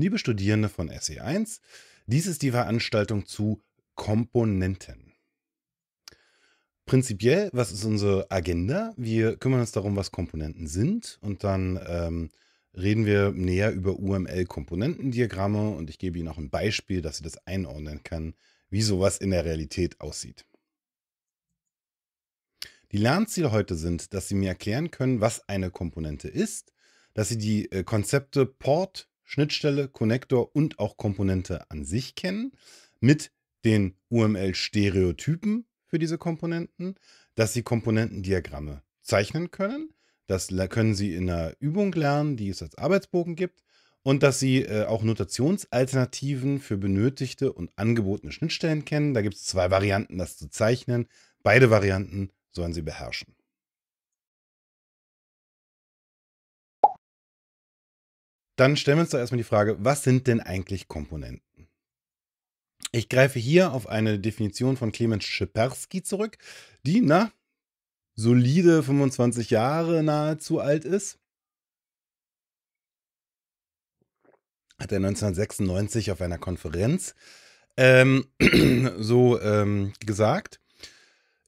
Liebe Studierende von SE1, dies ist die Veranstaltung zu Komponenten. Prinzipiell, was ist unsere Agenda? Wir kümmern uns darum, was Komponenten sind und dann ähm, reden wir näher über UML-Komponentendiagramme und ich gebe Ihnen auch ein Beispiel, dass Sie das einordnen können, wie sowas in der Realität aussieht. Die Lernziele heute sind, dass Sie mir erklären können, was eine Komponente ist, dass Sie die äh, Konzepte Port, Schnittstelle, Connector und auch Komponente an sich kennen, mit den UML-Stereotypen für diese Komponenten, dass sie Komponentendiagramme zeichnen können. Das können sie in einer Übung lernen, die es als Arbeitsbogen gibt. Und dass sie äh, auch Notationsalternativen für benötigte und angebotene Schnittstellen kennen. Da gibt es zwei Varianten, das zu zeichnen. Beide Varianten sollen sie beherrschen. Dann stellen wir uns doch erstmal die Frage, was sind denn eigentlich Komponenten? Ich greife hier auf eine Definition von Clemens Schiperski zurück, die, na, solide 25 Jahre nahezu alt ist. Hat er 1996 auf einer Konferenz ähm, so ähm, gesagt.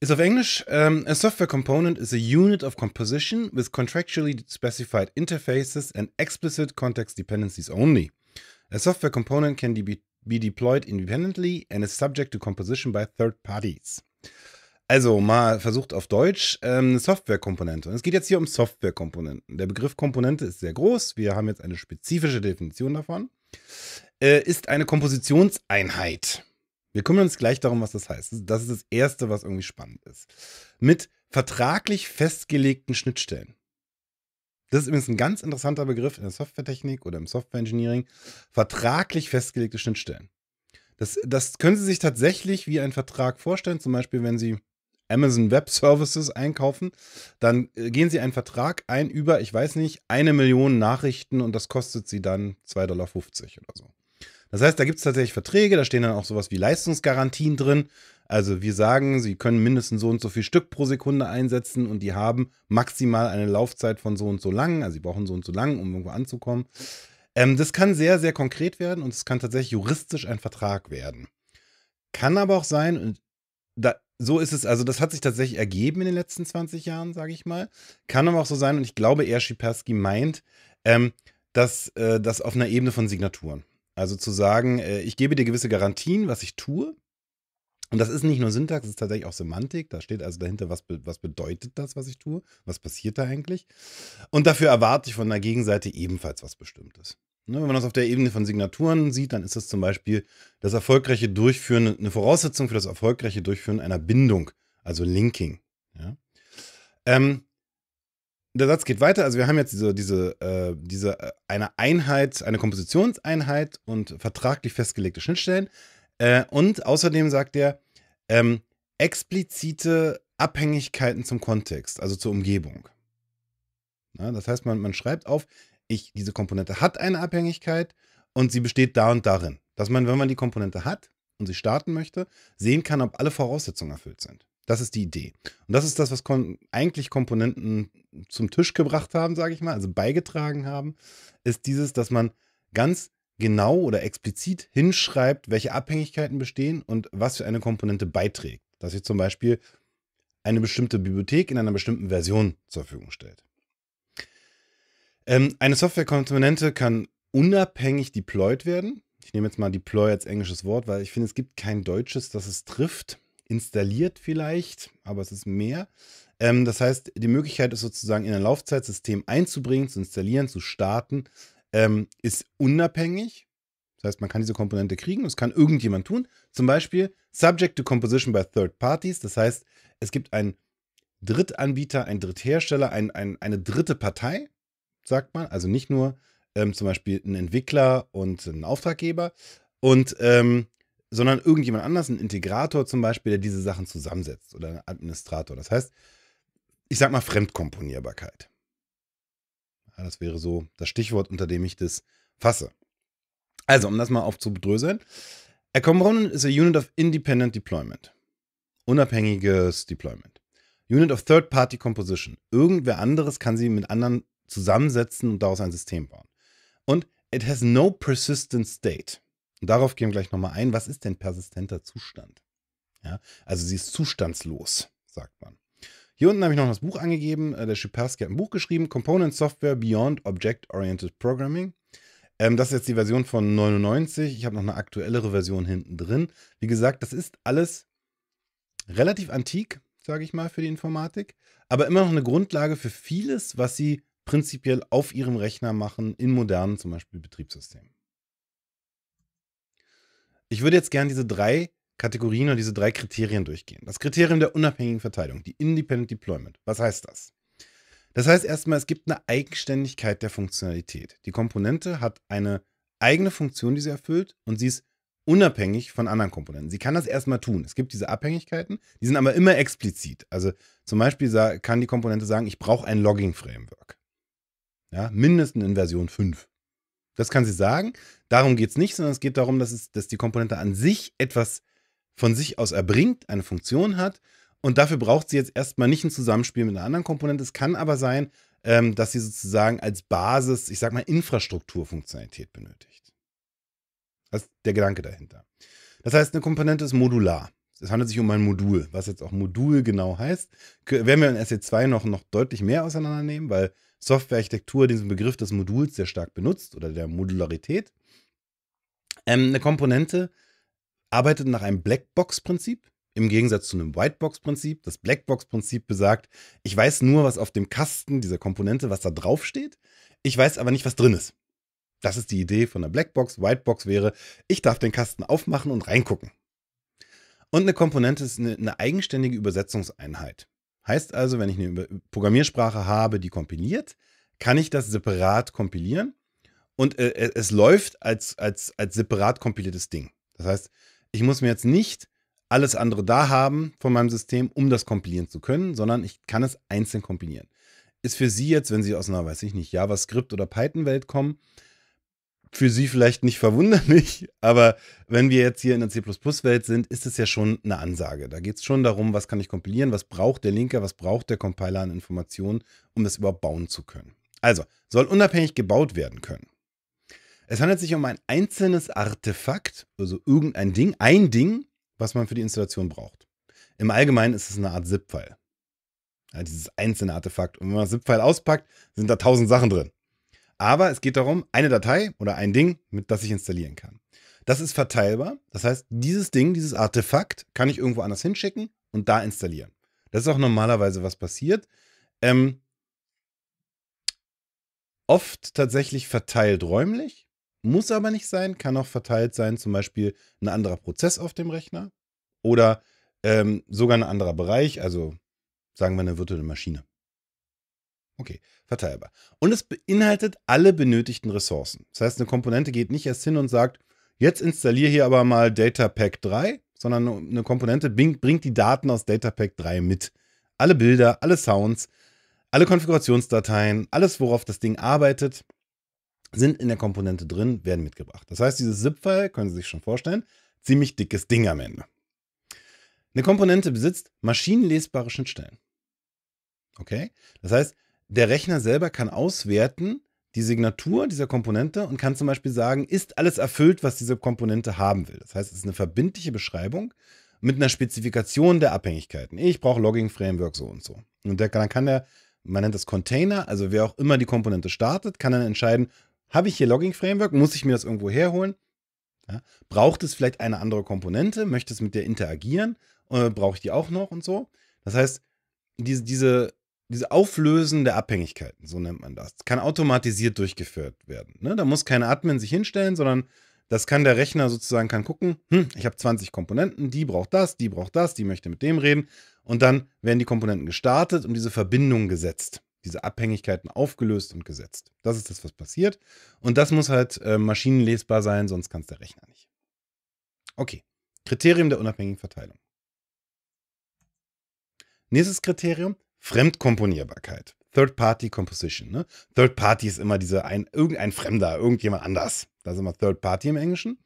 Ist auf Englisch, um, ähm, a software component is a unit of composition with contractually specified interfaces and explicit context dependencies only. A software component can de be deployed independently and is subject to composition by third parties. Also mal versucht auf Deutsch ähm, Softwarekomponente. Und es geht jetzt hier um Softwarekomponenten. Der Begriff Komponente ist sehr groß. Wir haben jetzt eine spezifische Definition davon. Äh, ist eine Kompositionseinheit. Wir kümmern uns gleich darum, was das heißt. Das ist das Erste, was irgendwie spannend ist. Mit vertraglich festgelegten Schnittstellen. Das ist übrigens ein ganz interessanter Begriff in der Softwaretechnik oder im Softwareengineering. Vertraglich festgelegte Schnittstellen. Das, das können Sie sich tatsächlich wie einen Vertrag vorstellen. Zum Beispiel, wenn Sie Amazon Web Services einkaufen, dann äh, gehen Sie einen Vertrag ein über, ich weiß nicht, eine Million Nachrichten und das kostet Sie dann 2,50 Dollar oder so. Das heißt, da gibt es tatsächlich Verträge, da stehen dann auch sowas wie Leistungsgarantien drin. Also wir sagen, sie können mindestens so und so viel Stück pro Sekunde einsetzen und die haben maximal eine Laufzeit von so und so lang. Also sie brauchen so und so lang, um irgendwo anzukommen. Ähm, das kann sehr, sehr konkret werden und es kann tatsächlich juristisch ein Vertrag werden. Kann aber auch sein, und da, so ist es, also das hat sich tatsächlich ergeben in den letzten 20 Jahren, sage ich mal. Kann aber auch so sein, und ich glaube, eher Schiperski meint, ähm, dass äh, das auf einer Ebene von Signaturen. Also zu sagen, äh, ich gebe dir gewisse Garantien, was ich tue. Und das ist nicht nur Syntax, es ist tatsächlich auch Semantik. Da steht also dahinter, was, was bedeutet das, was ich tue? Was passiert da eigentlich? Und dafür erwarte ich von der Gegenseite ebenfalls was Bestimmtes. Ne, wenn man das auf der Ebene von Signaturen sieht, dann ist das zum Beispiel das erfolgreiche Durchführen, ne, eine Voraussetzung für das erfolgreiche Durchführen einer Bindung, also Linking. Ja? Ähm, der Satz geht weiter. Also wir haben jetzt diese, diese, äh, diese äh, eine Einheit, eine Kompositionseinheit und vertraglich festgelegte Schnittstellen. Äh, und außerdem sagt er ähm, explizite Abhängigkeiten zum Kontext, also zur Umgebung. Ja, das heißt, man, man schreibt auf, ich, diese Komponente hat eine Abhängigkeit und sie besteht da und darin. Dass man, wenn man die Komponente hat und sie starten möchte, sehen kann, ob alle Voraussetzungen erfüllt sind. Das ist die Idee. Und das ist das, was kon eigentlich Komponenten zum Tisch gebracht haben, sage ich mal, also beigetragen haben, ist dieses, dass man ganz genau oder explizit hinschreibt, welche Abhängigkeiten bestehen und was für eine Komponente beiträgt. Dass sie zum Beispiel eine bestimmte Bibliothek in einer bestimmten Version zur Verfügung stellt. Ähm, eine Softwarekomponente kann unabhängig deployed werden. Ich nehme jetzt mal Deploy als englisches Wort, weil ich finde, es gibt kein deutsches, das es trifft installiert vielleicht, aber es ist mehr. Ähm, das heißt, die Möglichkeit ist sozusagen in ein Laufzeitsystem einzubringen, zu installieren, zu starten, ähm, ist unabhängig. Das heißt, man kann diese Komponente kriegen, das kann irgendjemand tun. Zum Beispiel Subject to Composition by Third Parties. Das heißt, es gibt einen Drittanbieter, einen Dritthersteller, ein, ein, eine dritte Partei, sagt man. Also nicht nur ähm, zum Beispiel ein Entwickler und ein Auftraggeber. Und ähm, sondern irgendjemand anders, ein Integrator zum Beispiel, der diese Sachen zusammensetzt oder ein Administrator. Das heißt, ich sag mal Fremdkomponierbarkeit. Ja, das wäre so das Stichwort, unter dem ich das fasse. Also, um das mal aufzubedröseln: A component is a unit of independent deployment. Unabhängiges Deployment. Unit of third-party composition. Irgendwer anderes kann sie mit anderen zusammensetzen und daraus ein System bauen. Und it has no persistent state. Und darauf gehen wir gleich nochmal ein. Was ist denn persistenter Zustand? Ja, also sie ist zustandslos, sagt man. Hier unten habe ich noch das Buch angegeben. Äh, der Schiperski hat ein Buch geschrieben, Component Software Beyond Object-Oriented Programming. Ähm, das ist jetzt die Version von 99. Ich habe noch eine aktuellere Version hinten drin. Wie gesagt, das ist alles relativ antik, sage ich mal, für die Informatik, aber immer noch eine Grundlage für vieles, was sie prinzipiell auf ihrem Rechner machen, in modernen zum Beispiel Betriebssystemen. Ich würde jetzt gerne diese drei Kategorien oder diese drei Kriterien durchgehen. Das Kriterium der unabhängigen Verteilung, die Independent Deployment. Was heißt das? Das heißt erstmal, es gibt eine Eigenständigkeit der Funktionalität. Die Komponente hat eine eigene Funktion, die sie erfüllt und sie ist unabhängig von anderen Komponenten. Sie kann das erstmal tun. Es gibt diese Abhängigkeiten, die sind aber immer explizit. Also zum Beispiel kann die Komponente sagen, ich brauche ein Logging-Framework. Ja, mindestens in Version 5. Das kann sie sagen. Darum geht es nicht, sondern es geht darum, dass, es, dass die Komponente an sich etwas von sich aus erbringt, eine Funktion hat. Und dafür braucht sie jetzt erstmal nicht ein Zusammenspiel mit einer anderen Komponente. Es kann aber sein, ähm, dass sie sozusagen als Basis, ich sag mal, Infrastrukturfunktionalität benötigt. Das ist der Gedanke dahinter. Das heißt, eine Komponente ist modular. Es handelt sich um ein Modul, was jetzt auch Modul genau heißt. Werden wir in SE2 noch, noch deutlich mehr auseinandernehmen, weil Softwarearchitektur diesen Begriff des Moduls sehr stark benutzt oder der Modularität. Ähm, eine Komponente arbeitet nach einem Blackbox-Prinzip im Gegensatz zu einem Whitebox-Prinzip. Das Blackbox-Prinzip besagt, ich weiß nur, was auf dem Kasten dieser Komponente, was da drauf steht. Ich weiß aber nicht, was drin ist. Das ist die Idee von einer Blackbox. Whitebox wäre, ich darf den Kasten aufmachen und reingucken. Und eine Komponente ist eine, eine eigenständige Übersetzungseinheit. Heißt also, wenn ich eine Programmiersprache habe, die kompiliert, kann ich das separat kompilieren und äh, äh, es läuft als, als, als separat kompiliertes Ding. Das heißt, ich muss mir jetzt nicht alles andere da haben von meinem System, um das kompilieren zu können, sondern ich kann es einzeln kompilieren. Ist für Sie jetzt, wenn Sie aus einer, weiß ich nicht, JavaScript- oder Python-Welt kommen, für Sie vielleicht nicht verwunderlich, aber wenn wir jetzt hier in der C++-Welt sind, ist es ja schon eine Ansage. Da geht es schon darum, was kann ich kompilieren, was braucht der Linker, was braucht der Compiler an Informationen, um das überhaupt bauen zu können. Also, soll unabhängig gebaut werden können. Es handelt sich um ein einzelnes Artefakt, also irgendein Ding, ein Ding, was man für die Installation braucht. Im Allgemeinen ist es eine Art ZIP-File. Ja, dieses einzelne Artefakt. Und wenn man das ZIP-File auspackt, sind da tausend Sachen drin. Aber es geht darum, eine Datei oder ein Ding, mit das ich installieren kann. Das ist verteilbar. Das heißt, dieses Ding, dieses Artefakt kann ich irgendwo anders hinschicken und da installieren. Das ist auch normalerweise, was passiert. Ähm, oft tatsächlich verteilt räumlich, muss aber nicht sein, kann auch verteilt sein, zum Beispiel ein anderer Prozess auf dem Rechner oder ähm, sogar ein anderer Bereich, also sagen wir eine virtuelle Maschine. Okay, verteilbar. Und es beinhaltet alle benötigten Ressourcen. Das heißt, eine Komponente geht nicht erst hin und sagt, jetzt installiere hier aber mal Datapack 3, sondern eine Komponente bringt die Daten aus Datapack 3 mit. Alle Bilder, alle Sounds, alle Konfigurationsdateien, alles, worauf das Ding arbeitet, sind in der Komponente drin, werden mitgebracht. Das heißt, dieses ZIP-File, können Sie sich schon vorstellen, ziemlich dickes Ding am Ende. Eine Komponente besitzt maschinenlesbare Schnittstellen. Okay? Das heißt, der Rechner selber kann auswerten die Signatur dieser Komponente und kann zum Beispiel sagen, ist alles erfüllt, was diese Komponente haben will. Das heißt, es ist eine verbindliche Beschreibung mit einer Spezifikation der Abhängigkeiten. Ich brauche Logging Framework so und so. Und der, dann kann der, man nennt das Container, also wer auch immer die Komponente startet, kann dann entscheiden, habe ich hier Logging Framework, muss ich mir das irgendwo herholen? Ja, braucht es vielleicht eine andere Komponente? Möchte es mit der interagieren? Äh, brauche ich die auch noch und so? Das heißt, diese, diese diese Auflösen der Abhängigkeiten, so nennt man das, kann automatisiert durchgeführt werden. Ne? Da muss kein Admin sich hinstellen, sondern das kann der Rechner sozusagen kann gucken, hm, ich habe 20 Komponenten, die braucht das, die braucht das, die möchte mit dem reden. Und dann werden die Komponenten gestartet und diese Verbindungen gesetzt, diese Abhängigkeiten aufgelöst und gesetzt. Das ist das, was passiert. Und das muss halt äh, maschinenlesbar sein, sonst kann es der Rechner nicht. Okay, Kriterium der unabhängigen Verteilung. Nächstes Kriterium, Fremdkomponierbarkeit. Third-Party Composition. Ne? Third-Party ist immer diese ein, irgendein Fremder, irgendjemand anders. Da sind wir Third-Party im Englischen.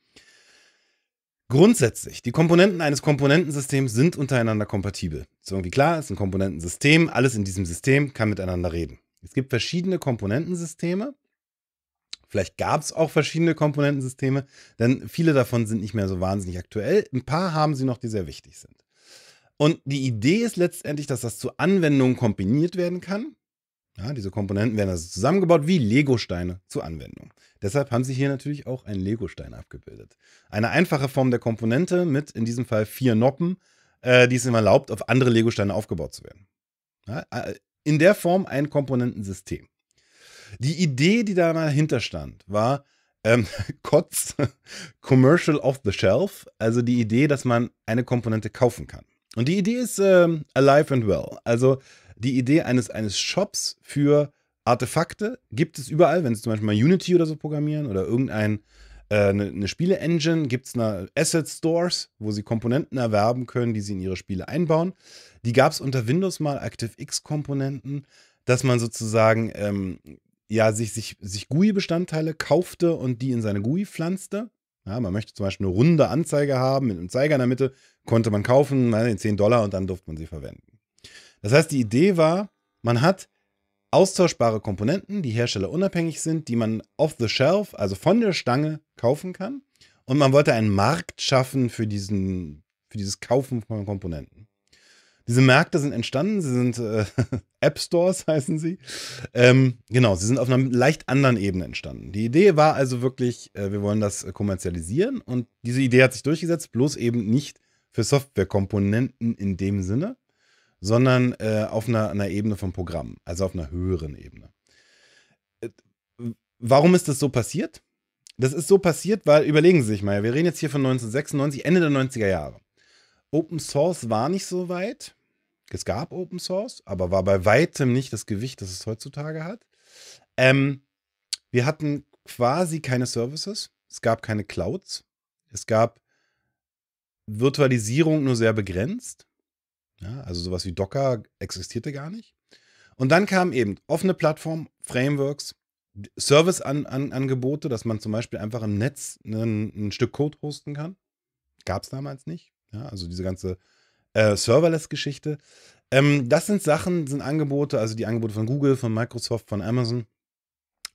Grundsätzlich, die Komponenten eines Komponentensystems sind untereinander kompatibel. Ist irgendwie klar, ist ein Komponentensystem, alles in diesem System kann miteinander reden. Es gibt verschiedene Komponentensysteme. Vielleicht gab es auch verschiedene Komponentensysteme, denn viele davon sind nicht mehr so wahnsinnig aktuell. Ein paar haben sie noch, die sehr wichtig sind. Und die Idee ist letztendlich, dass das zu Anwendungen kombiniert werden kann. Ja, diese Komponenten werden also zusammengebaut wie Legosteine zur Anwendung. Deshalb haben sie hier natürlich auch einen Legostein abgebildet. Eine einfache Form der Komponente mit in diesem Fall vier Noppen, äh, die es ihm erlaubt, auf andere Legosteine aufgebaut zu werden. Ja, äh, in der Form ein Komponentensystem. Die Idee, die da dahinter stand, war ähm, Kotz, Commercial off the Shelf, also die Idee, dass man eine Komponente kaufen kann. Und die Idee ist äh, Alive and Well. Also die Idee eines, eines Shops für Artefakte gibt es überall, wenn Sie zum Beispiel mal Unity oder so programmieren oder irgendein eine, äh, eine Spiele-Engine, gibt es Asset Stores, wo sie Komponenten erwerben können, die sie in ihre Spiele einbauen. Die gab es unter Windows mal, ActiveX-Komponenten, dass man sozusagen ähm, ja, sich, sich, sich GUI-Bestandteile kaufte und die in seine GUI pflanzte. Ja, man möchte zum Beispiel eine runde Anzeige haben mit einem Zeiger in der Mitte, konnte man kaufen, ne, den 10 Dollar und dann durfte man sie verwenden. Das heißt, die Idee war, man hat austauschbare Komponenten, die herstellerunabhängig sind, die man off the shelf, also von der Stange, kaufen kann. Und man wollte einen Markt schaffen für, diesen, für dieses Kaufen von Komponenten. Diese Märkte sind entstanden, sie sind äh, App Stores heißen sie. Ähm, genau, sie sind auf einer leicht anderen Ebene entstanden. Die Idee war also wirklich, äh, wir wollen das äh, kommerzialisieren und diese Idee hat sich durchgesetzt, bloß eben nicht für Softwarekomponenten in dem Sinne, sondern äh, auf einer, einer, Ebene von Programmen, also auf einer höheren Ebene. Äh, warum ist das so passiert? Das ist so passiert, weil, überlegen Sie sich mal, wir reden jetzt hier von 1996, Ende der 90er Jahre. Open Source war nicht so weit. Es gab Open Source, aber war bei weitem nicht das Gewicht, das es heutzutage hat. Ähm, wir hatten quasi keine Services. Es gab keine Clouds. Es gab Virtualisierung nur sehr begrenzt. Ja, also sowas wie Docker existierte gar nicht. Und dann kamen eben offene Plattformen, Frameworks, Serviceangebote, -An dass man zum Beispiel einfach im Netz ein, ein Stück Code hosten kann. Gab es damals nicht. Ja, also diese ganze äh, Serverless-Geschichte. Ähm, das sind Sachen, sind Angebote, also die Angebote von Google, von Microsoft, von Amazon,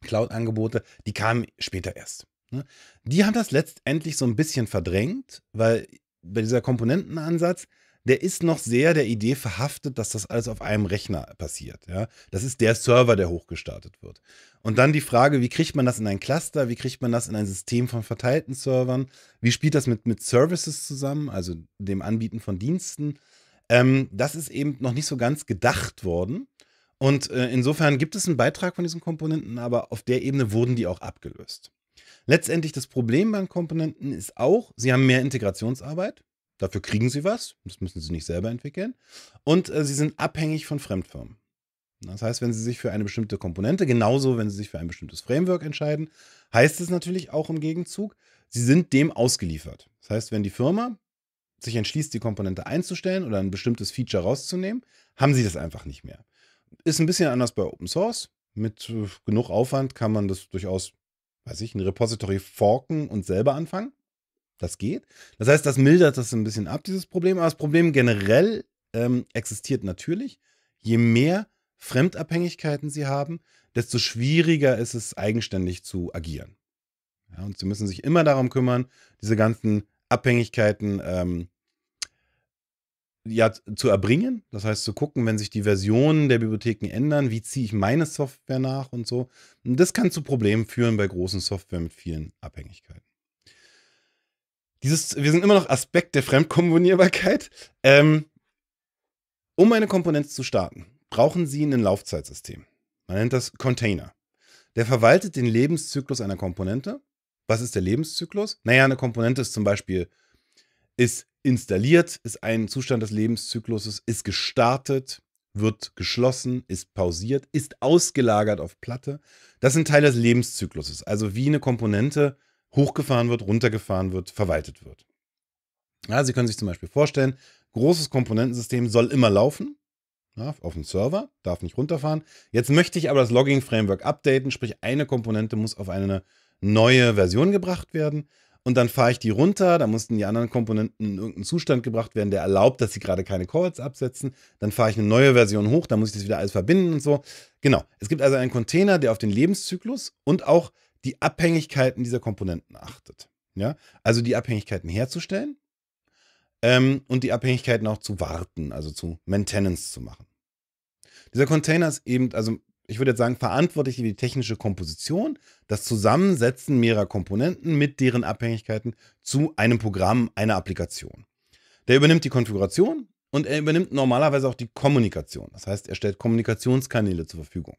Cloud-Angebote, die kamen später erst. Ne? Die haben das letztendlich so ein bisschen verdrängt, weil bei dieser Komponentenansatz, der ist noch sehr der Idee verhaftet, dass das alles auf einem Rechner passiert. Ja? Das ist der Server, der hochgestartet wird. Und dann die Frage, wie kriegt man das in ein Cluster, wie kriegt man das in ein System von verteilten Servern, wie spielt das mit, mit Services zusammen, also dem Anbieten von Diensten. Ähm, das ist eben noch nicht so ganz gedacht worden. Und äh, insofern gibt es einen Beitrag von diesen Komponenten, aber auf der Ebene wurden die auch abgelöst. Letztendlich das Problem beim Komponenten ist auch, sie haben mehr Integrationsarbeit. Dafür kriegen sie was, das müssen sie nicht selber entwickeln. Und äh, sie sind abhängig von Fremdfirmen. Das heißt, wenn sie sich für eine bestimmte Komponente, genauso wenn sie sich für ein bestimmtes Framework entscheiden, heißt es natürlich auch im Gegenzug, sie sind dem ausgeliefert. Das heißt, wenn die Firma sich entschließt, die Komponente einzustellen oder ein bestimmtes Feature rauszunehmen, haben sie das einfach nicht mehr. Ist ein bisschen anders bei Open Source. Mit äh, genug Aufwand kann man das durchaus, weiß ich, ein Repository forken und selber anfangen. Das geht. Das heißt, das mildert das ein bisschen ab, dieses Problem. Aber das Problem generell ähm, existiert natürlich. Je mehr Fremdabhängigkeiten sie haben, desto schwieriger ist es, eigenständig zu agieren. Ja, und sie müssen sich immer darum kümmern, diese ganzen Abhängigkeiten ähm, ja, zu erbringen. Das heißt, zu gucken, wenn sich die Versionen der Bibliotheken ändern, wie ziehe ich meine Software nach und so. Und das kann zu Problemen führen bei großen Software mit vielen Abhängigkeiten dieses, wir sind immer noch Aspekt der Fremdkomponierbarkeit. Ähm, um eine Komponente zu starten, brauchen Sie ein Laufzeitsystem. Man nennt das Container. Der verwaltet den Lebenszyklus einer Komponente. Was ist der Lebenszyklus? Naja, eine Komponente ist zum Beispiel ist installiert, ist ein Zustand des Lebenszykluses, ist gestartet, wird geschlossen, ist pausiert, ist ausgelagert auf Platte. Das sind Teile des Lebenszykluses. Also wie eine Komponente äh, hochgefahren wird, runtergefahren wird, verwaltet wird. Ja, Sie können sich zum Beispiel vorstellen, großes Komponentensystem soll immer laufen, ja, auf dem Server, darf nicht runterfahren. Jetzt möchte ich aber das Logging-Framework updaten, sprich eine Komponente muss auf eine neue Version gebracht werden und dann fahre ich die runter, da mussten die anderen Komponenten in irgendeinen Zustand gebracht werden, der erlaubt, dass sie gerade keine Calls absetzen. Dann fahre ich eine neue Version hoch, da muss ich das wieder alles verbinden und so. Genau, es gibt also einen Container, der auf den Lebenszyklus und auch die Abhängigkeiten dieser Komponenten achtet. Ja? Also die Abhängigkeiten herzustellen ähm, und die Abhängigkeiten auch zu warten, also zu Maintenance zu machen. Dieser Container ist eben, also ich würde jetzt sagen, verantwortlich für die technische Komposition, das Zusammensetzen mehrerer Komponenten mit deren Abhängigkeiten zu einem Programm, einer Applikation. Der übernimmt die Konfiguration und er übernimmt normalerweise auch die Kommunikation. Das heißt, er stellt Kommunikationskanäle zur Verfügung.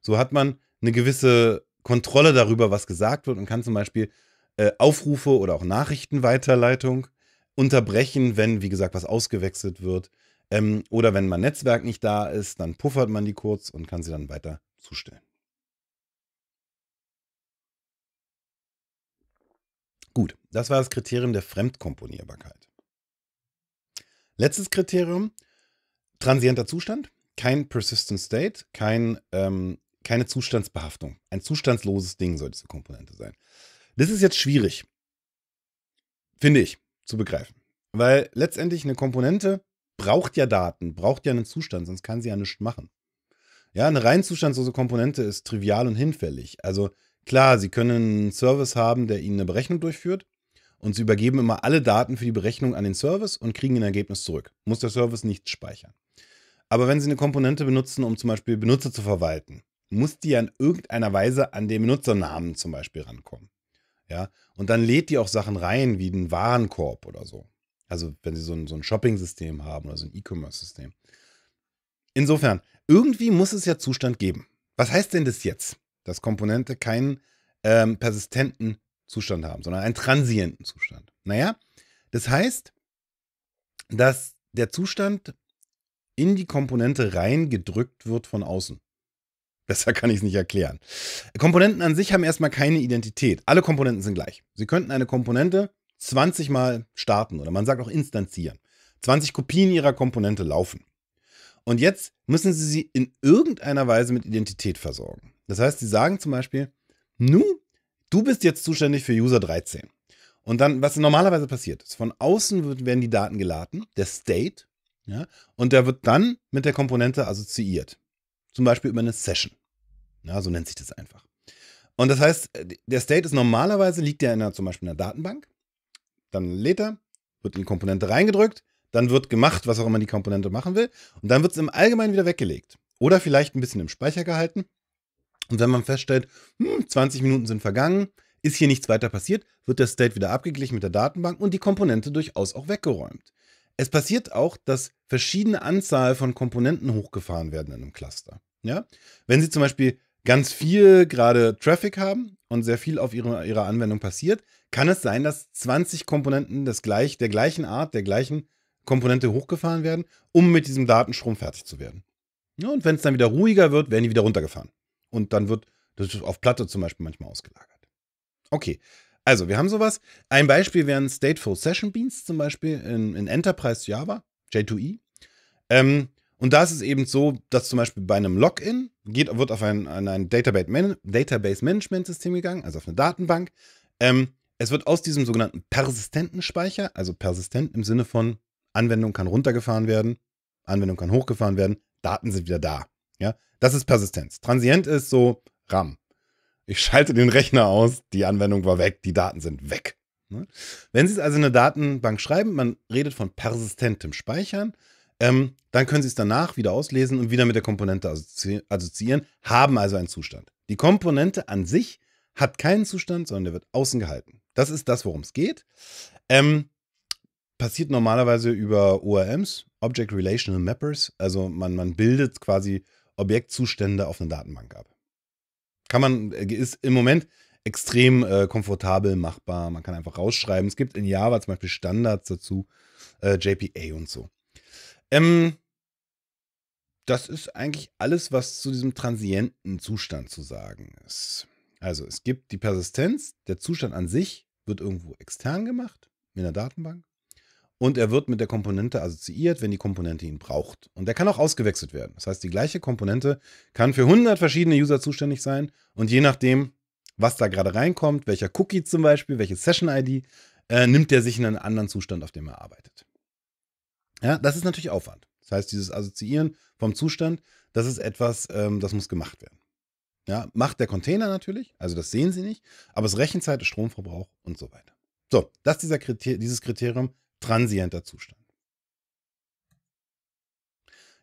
So hat man eine gewisse Kontrolle darüber, was gesagt wird und kann zum Beispiel äh, Aufrufe oder auch Nachrichtenweiterleitung unterbrechen, wenn, wie gesagt, was ausgewechselt wird. Ähm, oder wenn mein Netzwerk nicht da ist, dann puffert man die kurz und kann sie dann weiter zustellen. Gut, das war das Kriterium der Fremdkomponierbarkeit. Letztes Kriterium, transienter Zustand, kein Persistent State, kein ähm, keine Zustandsbehaftung. Ein zustandsloses Ding soll diese Komponente sein. Das ist jetzt schwierig, finde ich, zu begreifen. Weil letztendlich eine Komponente braucht ja Daten, braucht ja einen Zustand, sonst kann sie ja nichts machen. Ja, eine rein zustandslose Komponente ist trivial und hinfällig. Also klar, Sie können einen Service haben, der Ihnen eine Berechnung durchführt und Sie übergeben immer alle Daten für die Berechnung an den Service und kriegen ein Ergebnis zurück. Muss der Service nichts speichern. Aber wenn Sie eine Komponente benutzen, um zum Beispiel Benutzer zu verwalten, muss die ja in irgendeiner Weise an den Benutzernamen zum Beispiel rankommen. Ja, und dann lädt die auch Sachen rein, wie einen Warenkorb oder so. Also, wenn sie so ein, so ein Shopping-System haben oder so ein E-Commerce-System. Insofern, irgendwie muss es ja Zustand geben. Was heißt denn das jetzt, dass Komponente keinen ähm, persistenten Zustand haben, sondern einen transienten Zustand? Naja, das heißt, dass der Zustand in die Komponente reingedrückt wird von außen. Besser kann ich es nicht erklären. Komponenten an sich haben erstmal keine Identität. Alle Komponenten sind gleich. Sie könnten eine Komponente 20 Mal starten oder man sagt auch instanzieren. 20 Kopien ihrer Komponente laufen. Und jetzt müssen Sie sie in irgendeiner Weise mit Identität versorgen. Das heißt, Sie sagen zum Beispiel, nu, du bist jetzt zuständig für User 13. Und dann, was normalerweise passiert, ist, von außen wird, werden die Daten geladen, der State, ja, und der wird dann mit der Komponente assoziiert zum Beispiel über eine Session. Ja, so nennt sich das einfach. Und das heißt, der State ist normalerweise, liegt ja in einer, zum Beispiel in einer Datenbank, dann lädt er, wird in die Komponente reingedrückt, dann wird gemacht, was auch immer die Komponente machen will, und dann wird es im Allgemeinen wieder weggelegt. Oder vielleicht ein bisschen im Speicher gehalten. Und wenn man feststellt, hm, 20 Minuten sind vergangen, ist hier nichts weiter passiert, wird der State wieder abgeglichen mit der Datenbank und die Komponente durchaus auch weggeräumt. Es passiert auch, dass verschiedene Anzahl von Komponenten hochgefahren werden in einem Cluster. Ja? Wenn Sie zum Beispiel ganz viel gerade Traffic haben und sehr viel auf ihre, ihrer Anwendung passiert, kann es sein, dass 20 Komponenten des gleich, der gleichen Art, der gleichen Komponente hochgefahren werden, um mit diesem Datenstrom fertig zu werden. Ja, und wenn es dann wieder ruhiger wird, werden die wieder runtergefahren. Und dann wird das auf Platte zum Beispiel manchmal ausgelagert. Okay, also wir haben sowas. Ein Beispiel wären Stateful Session Beans zum Beispiel in, in Enterprise Java, J2E. Ähm, und da ist es eben so, dass zum Beispiel bei einem Login geht, wird auf ein, ein Database-Management-System gegangen, also auf eine Datenbank. Ähm, es wird aus diesem sogenannten persistenten Speicher, also persistent im Sinne von Anwendung kann runtergefahren werden, Anwendung kann hochgefahren werden, Daten sind wieder da. Ja, das ist Persistenz. Transient ist so RAM. Ich schalte den Rechner aus, die Anwendung war weg, die Daten sind weg. Ne? Wenn Sie es also in eine Datenbank schreiben, man redet von persistentem Speichern, ähm, dann können Sie es danach wieder auslesen und wieder mit der Komponente assozi assoziieren, haben also einen Zustand. Die Komponente an sich hat keinen Zustand, sondern der wird außen gehalten. Das ist das, worum es geht. Ähm, passiert normalerweise über ORMs, Object Relational Mappers. Also man, man bildet quasi Objektzustände auf einer Datenbank ab. Kann man, äh, ist im Moment extrem äh, komfortabel machbar. Man kann einfach rausschreiben. Es gibt in Java zum Beispiel Standards dazu, äh, JPA und so. Ähm, das ist eigentlich alles, was zu diesem transienten Zustand zu sagen ist. Also es gibt die Persistenz, der Zustand an sich wird irgendwo extern gemacht, in der Datenbank. Und er wird mit der Komponente assoziiert, wenn die Komponente ihn braucht. Und er kann auch ausgewechselt werden. Das heißt, die gleiche Komponente kann für 100 verschiedene User zuständig sein. Und je nachdem, was da gerade reinkommt, welcher Cookie zum Beispiel, welche Session-ID, äh, nimmt er sich in einen anderen Zustand, auf dem er arbeitet. Ja, das ist natürlich Aufwand. Das heißt, dieses Assoziieren vom Zustand, das ist etwas, ähm, das muss gemacht werden. Ja, macht der Container natürlich, also das sehen Sie nicht, aber es ist Rechenzeit, Stromverbrauch und so weiter. So, das ist dieser Kriter dieses Kriterium transienter Zustand.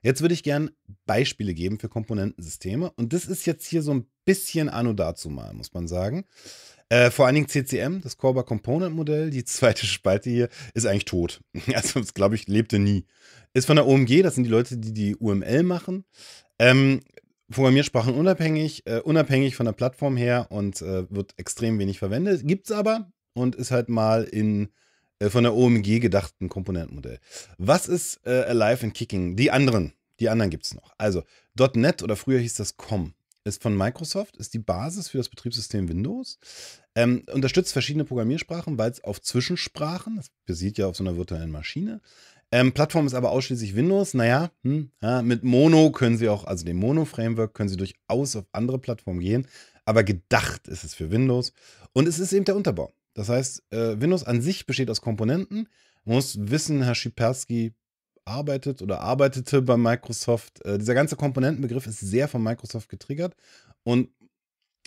Jetzt würde ich gerne Beispiele geben für Komponentensysteme. Und das ist jetzt hier so ein bisschen Anno dazu mal, muss man sagen. Äh, vor allen Dingen CCM, das Corba Component Modell, die zweite Spalte hier, ist eigentlich tot. Also, das glaube ich, lebte nie. Ist von der OMG, das sind die Leute, die die UML machen. Ähm, Programmiersprachen unabhängig, äh, unabhängig von der Plattform her und äh, wird extrem wenig verwendet. Gibt es aber und ist halt mal in äh, von der OMG gedachten Komponentenmodell. Was ist äh, Alive and Kicking? Die anderen, die anderen gibt es noch. Also .NET oder früher hieß das COM ist von Microsoft, ist die Basis für das Betriebssystem Windows. Ähm, unterstützt verschiedene Programmiersprachen, weil es auf Zwischensprachen, das basiert ja auf so einer virtuellen Maschine. Ähm, Plattform ist aber ausschließlich Windows. Naja, hm, ja, mit Mono können Sie auch, also dem Mono-Framework, können Sie durchaus auf andere Plattformen gehen. Aber gedacht ist es für Windows. Und es ist eben der Unterbau. Das heißt, äh, Windows an sich besteht aus Komponenten. Man muss wissen, Herr Schiperski, arbeitet oder arbeitete bei Microsoft. Äh, dieser ganze Komponentenbegriff ist sehr von Microsoft getriggert und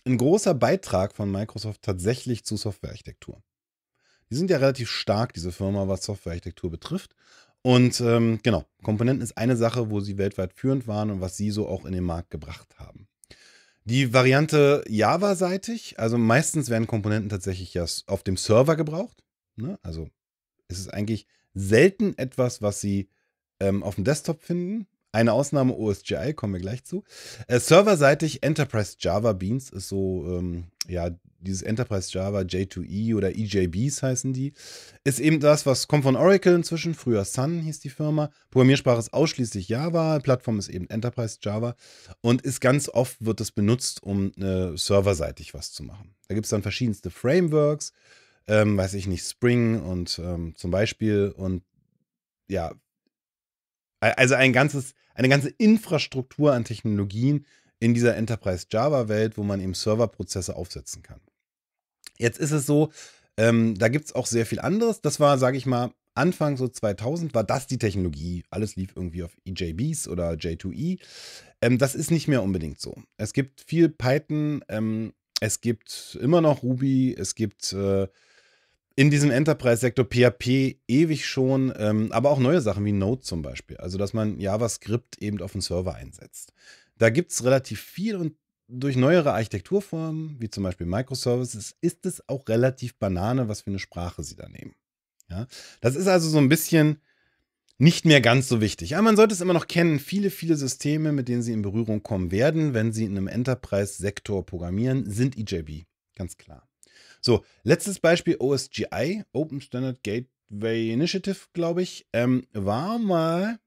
ein großer Beitrag von Microsoft tatsächlich zu Softwarearchitektur. Die sind ja relativ stark, diese Firma, was Softwarearchitektur betrifft. Und ähm, genau, Komponenten ist eine Sache, wo sie weltweit führend waren und was sie so auch in den Markt gebracht haben. Die Variante Java-seitig, also meistens werden Komponenten tatsächlich ja auf dem Server gebraucht. Ne? Also es ist eigentlich selten etwas, was sie ähm, auf dem Desktop finden. Eine Ausnahme OSGI, kommen wir gleich zu. Äh, serverseitig Enterprise Java Beans ist so, ähm, ja, dieses Enterprise Java J2E oder EJBs heißen die. Ist eben das, was kommt von Oracle inzwischen, früher Sun hieß die Firma. Programmiersprache ist ausschließlich Java, Plattform ist eben Enterprise Java und ist ganz oft wird es benutzt, um äh, serverseitig was zu machen. Da gibt es dann verschiedenste Frameworks, ähm, weiß ich nicht, Spring und ähm, zum Beispiel und ja, also ein ganzes, eine ganze Infrastruktur an Technologien in dieser Enterprise Java Welt, wo man eben Serverprozesse aufsetzen kann. Jetzt ist es so, ähm, da gibt es auch sehr viel anderes. Das war, sage ich mal, Anfang so 2000 war das die Technologie. Alles lief irgendwie auf EJBs oder J2E. Ähm, das ist nicht mehr unbedingt so. Es gibt viel Python, ähm, es gibt immer noch Ruby, es gibt äh, in diesem Enterprise-Sektor PHP ewig schon, ähm, aber auch neue Sachen wie Node zum Beispiel. Also, dass man JavaScript eben auf dem Server einsetzt. Da gibt es relativ viel und durch neuere Architekturformen, wie zum Beispiel Microservices, ist es auch relativ Banane, was für eine Sprache sie da nehmen. Ja? Das ist also so ein bisschen nicht mehr ganz so wichtig. Aber man sollte es immer noch kennen. Viele, viele Systeme, mit denen Sie in Berührung kommen werden, wenn Sie in einem Enterprise-Sektor programmieren, sind EJB. Ganz klar. So, letztes Beispiel OSGI, Open Standard Gateway Initiative, glaube ich, ähm, war mal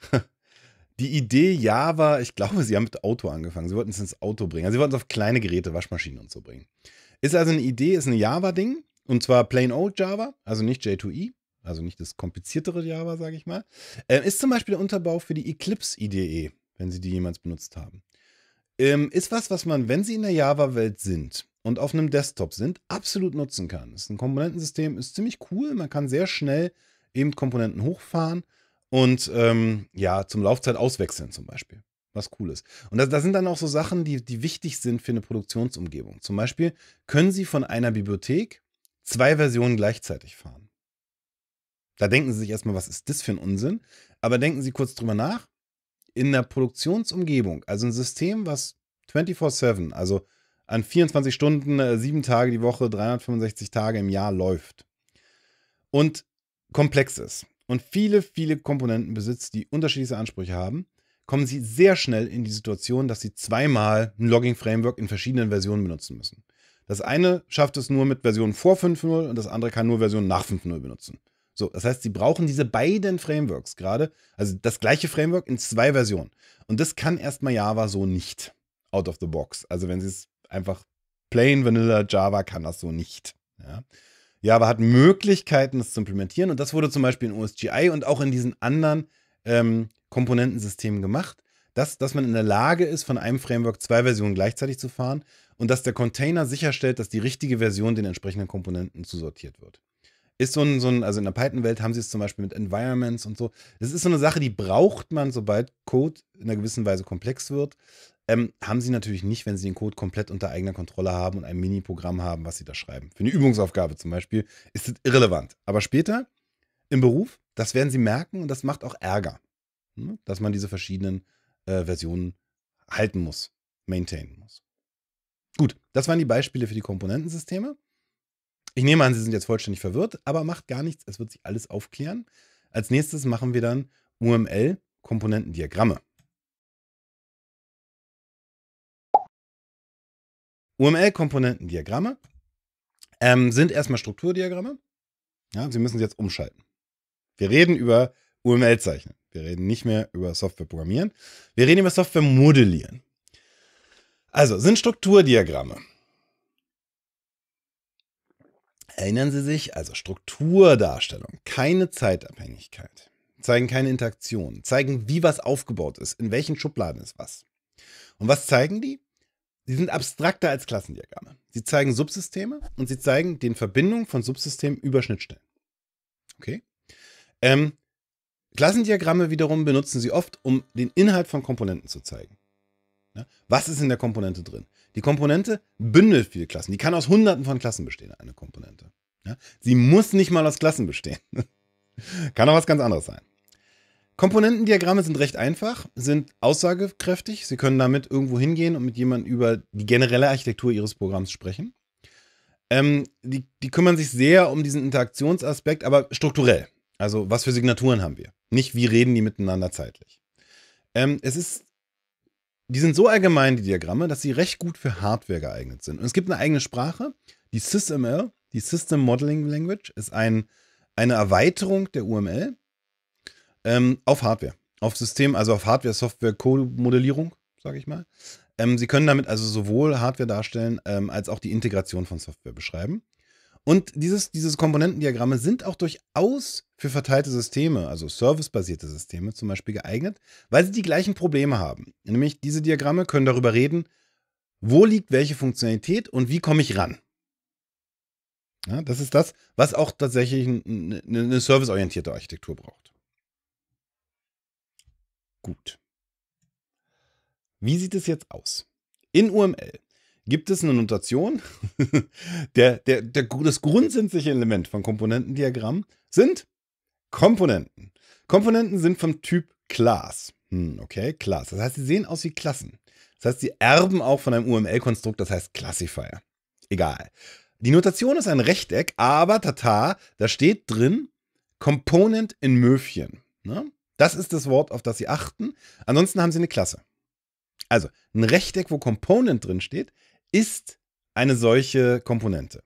die Idee Java, ich glaube, sie haben mit Auto angefangen. Sie wollten es ins Auto bringen. Also sie wollten es auf kleine Geräte, Waschmaschinen und so bringen. Ist also eine Idee, ist ein Java-Ding. Und zwar plain old Java, also nicht J2E, also nicht das kompliziertere Java, sage ich mal. Ähm, ist zum Beispiel der Unterbau für die Eclipse-IDE, wenn Sie die jemals benutzt haben. Ähm, ist was, was man, wenn Sie in der Java-Welt sind, und auf einem Desktop sind, absolut nutzen kann. Das ist ein Komponentensystem, ist ziemlich cool. Man kann sehr schnell eben Komponenten hochfahren und ähm, ja, zum Laufzeit auswechseln zum Beispiel. Was cool ist. Und da, sind dann auch so Sachen, die, die wichtig sind für eine Produktionsumgebung. Zum Beispiel können Sie von einer Bibliothek zwei Versionen gleichzeitig fahren. Da denken Sie sich erstmal, was ist das für ein Unsinn? Aber denken Sie kurz drüber nach. In der Produktionsumgebung, also ein System, was 24-7, also an 24 Stunden, äh, sieben Tage die Woche, 365 Tage im Jahr läuft und komplex ist und viele, viele Komponenten besitzt, die unterschiedliche Ansprüche haben, kommen sie sehr schnell in die Situation, dass sie zweimal ein Logging-Framework in verschiedenen Versionen benutzen müssen. Das eine schafft es nur mit Version vor 5.0 und das andere kann nur Version nach 5.0 benutzen. So, das heißt, sie brauchen diese beiden Frameworks gerade, also das gleiche Framework in zwei Versionen. Und das kann erstmal Java so nicht out of the box. Also wenn sie es einfach plain vanilla Java kann das so nicht. Ja. Java hat Möglichkeiten, das zu implementieren und das wurde zum Beispiel in OSGI und auch in diesen anderen ähm, Komponentensystemen gemacht, dass, dass man in der Lage ist, von einem Framework zwei Versionen gleichzeitig zu fahren und dass der Container sicherstellt, dass die richtige Version den entsprechenden Komponenten zusortiert wird. Ist so ein, so ein also in der Python-Welt haben sie es zum Beispiel mit Environments und so. Das ist so eine Sache, die braucht man, sobald Code in einer gewissen Weise komplex wird. Ähm, haben sie natürlich nicht, wenn sie den Code komplett unter eigener Kontrolle haben und ein Mini-Programm haben, was sie da schreiben. Für eine Übungsaufgabe zum Beispiel ist das irrelevant. Aber später im Beruf, das werden sie merken und das macht auch Ärger, ne? dass man diese verschiedenen äh, Versionen halten muss, maintainen muss. Gut, das waren die Beispiele für die Komponentensysteme. Ich nehme an, Sie sind jetzt vollständig verwirrt, aber macht gar nichts, es wird sich alles aufklären. Als nächstes machen wir dann UML-Komponentendiagramme. UML-Komponentendiagramme ähm, sind erstmal Strukturdiagramme. Ja, Sie müssen sie jetzt umschalten. Wir reden über UML-Zeichnen. Wir reden nicht mehr über Software programmieren. Wir reden über Software modellieren. Also sind Strukturdiagramme. Erinnern Sie sich, also Strukturdarstellung, keine Zeitabhängigkeit, zeigen keine Interaktion, zeigen, wie was aufgebaut ist, in welchen Schubladen ist was. Und was zeigen die? sie sind abstrakter als Klassendiagramme. Sie zeigen Subsysteme und sie zeigen den Verbindungen von Subsystemen über Schnittstellen. Okay? Ähm, Klassendiagramme wiederum benutzen sie oft, um den Inhalt von Komponenten zu zeigen. Ja? Was ist in der Komponente drin? Die Komponente bündelt viele Klassen. Die kann aus hunderten von Klassen bestehen, eine Komponente. Ja? Sie muss nicht mal aus Klassen bestehen. kann auch was ganz anderes sein. Komponentendiagramme sind recht einfach, sind aussagekräftig. Sie können damit irgendwo hingehen und mit jemandem über die generelle Architektur Ihres Programms sprechen. Ähm, die, die kümmern sich sehr um diesen Interaktionsaspekt, aber strukturell. Also was für Signaturen haben wir? Nicht, wie reden die miteinander zeitlich. Ähm, es ist, die sind so allgemein, die Diagramme, dass sie recht gut für Hardware geeignet sind. Und es gibt eine eigene Sprache, die SysML, die System Modeling Language, ist ein, eine Erweiterung der UML ähm, auf Hardware. Auf System, also auf Hardware-Software-Modellierung, co sage ich mal. Ähm, Sie können damit also sowohl Hardware darstellen, ähm, als auch die Integration von Software beschreiben. Und dieses, diese Komponentendiagramme sind auch durchaus für verteilte Systeme, also servicebasierte Systeme zum Beispiel geeignet, weil sie die gleichen Probleme haben. Nämlich diese Diagramme können darüber reden, wo liegt welche Funktionalität und wie komme ich ran. Ja, das ist das, was auch tatsächlich eine, eine serviceorientierte Architektur braucht. Gut. Wie sieht es jetzt aus? In UML gibt es eine Notation. der, der, der, das grundsätzliche Element von Komponentendiagrammen sind Komponenten. Komponenten sind vom Typ Class. Hm, okay, Class. Das heißt, sie sehen aus wie Klassen. Das heißt, sie erben auch von einem UML-Konstrukt, das heißt Classifier. Egal. Die Notation ist ein Rechteck, aber tata, da steht drin Component in Möfchen. Ne? Das ist das Wort, auf das Sie achten. Ansonsten haben Sie eine Klasse. Also, ein Rechteck, wo Component drin steht, ist eine solche Komponente.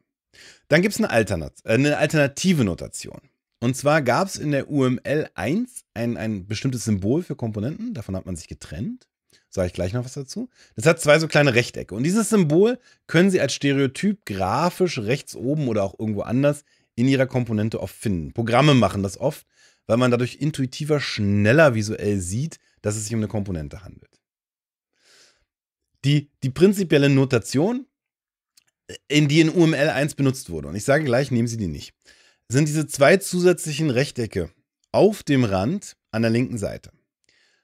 Dann gibt es eine, Alternat äh, eine alternative Notation. Und zwar gab es in der UML 1 ein, ein bestimmtes Symbol für Komponenten, davon hat man sich getrennt. Sage ich gleich noch was dazu. Das hat zwei so kleine Rechtecke. Und dieses Symbol können Sie als Stereotyp grafisch rechts oben oder auch irgendwo anders in Ihrer Komponente oft finden. Programme machen das oft, weil man dadurch intuitiver, schneller visuell sieht, dass es sich um eine Komponente handelt. Die, die prinzipielle Notation, äh, in die in UML 1 benutzt wurde, und ich sage gleich, nehmen Sie die nicht, sind diese zwei zusätzlichen Rechtecke auf dem Rand an der linken Seite.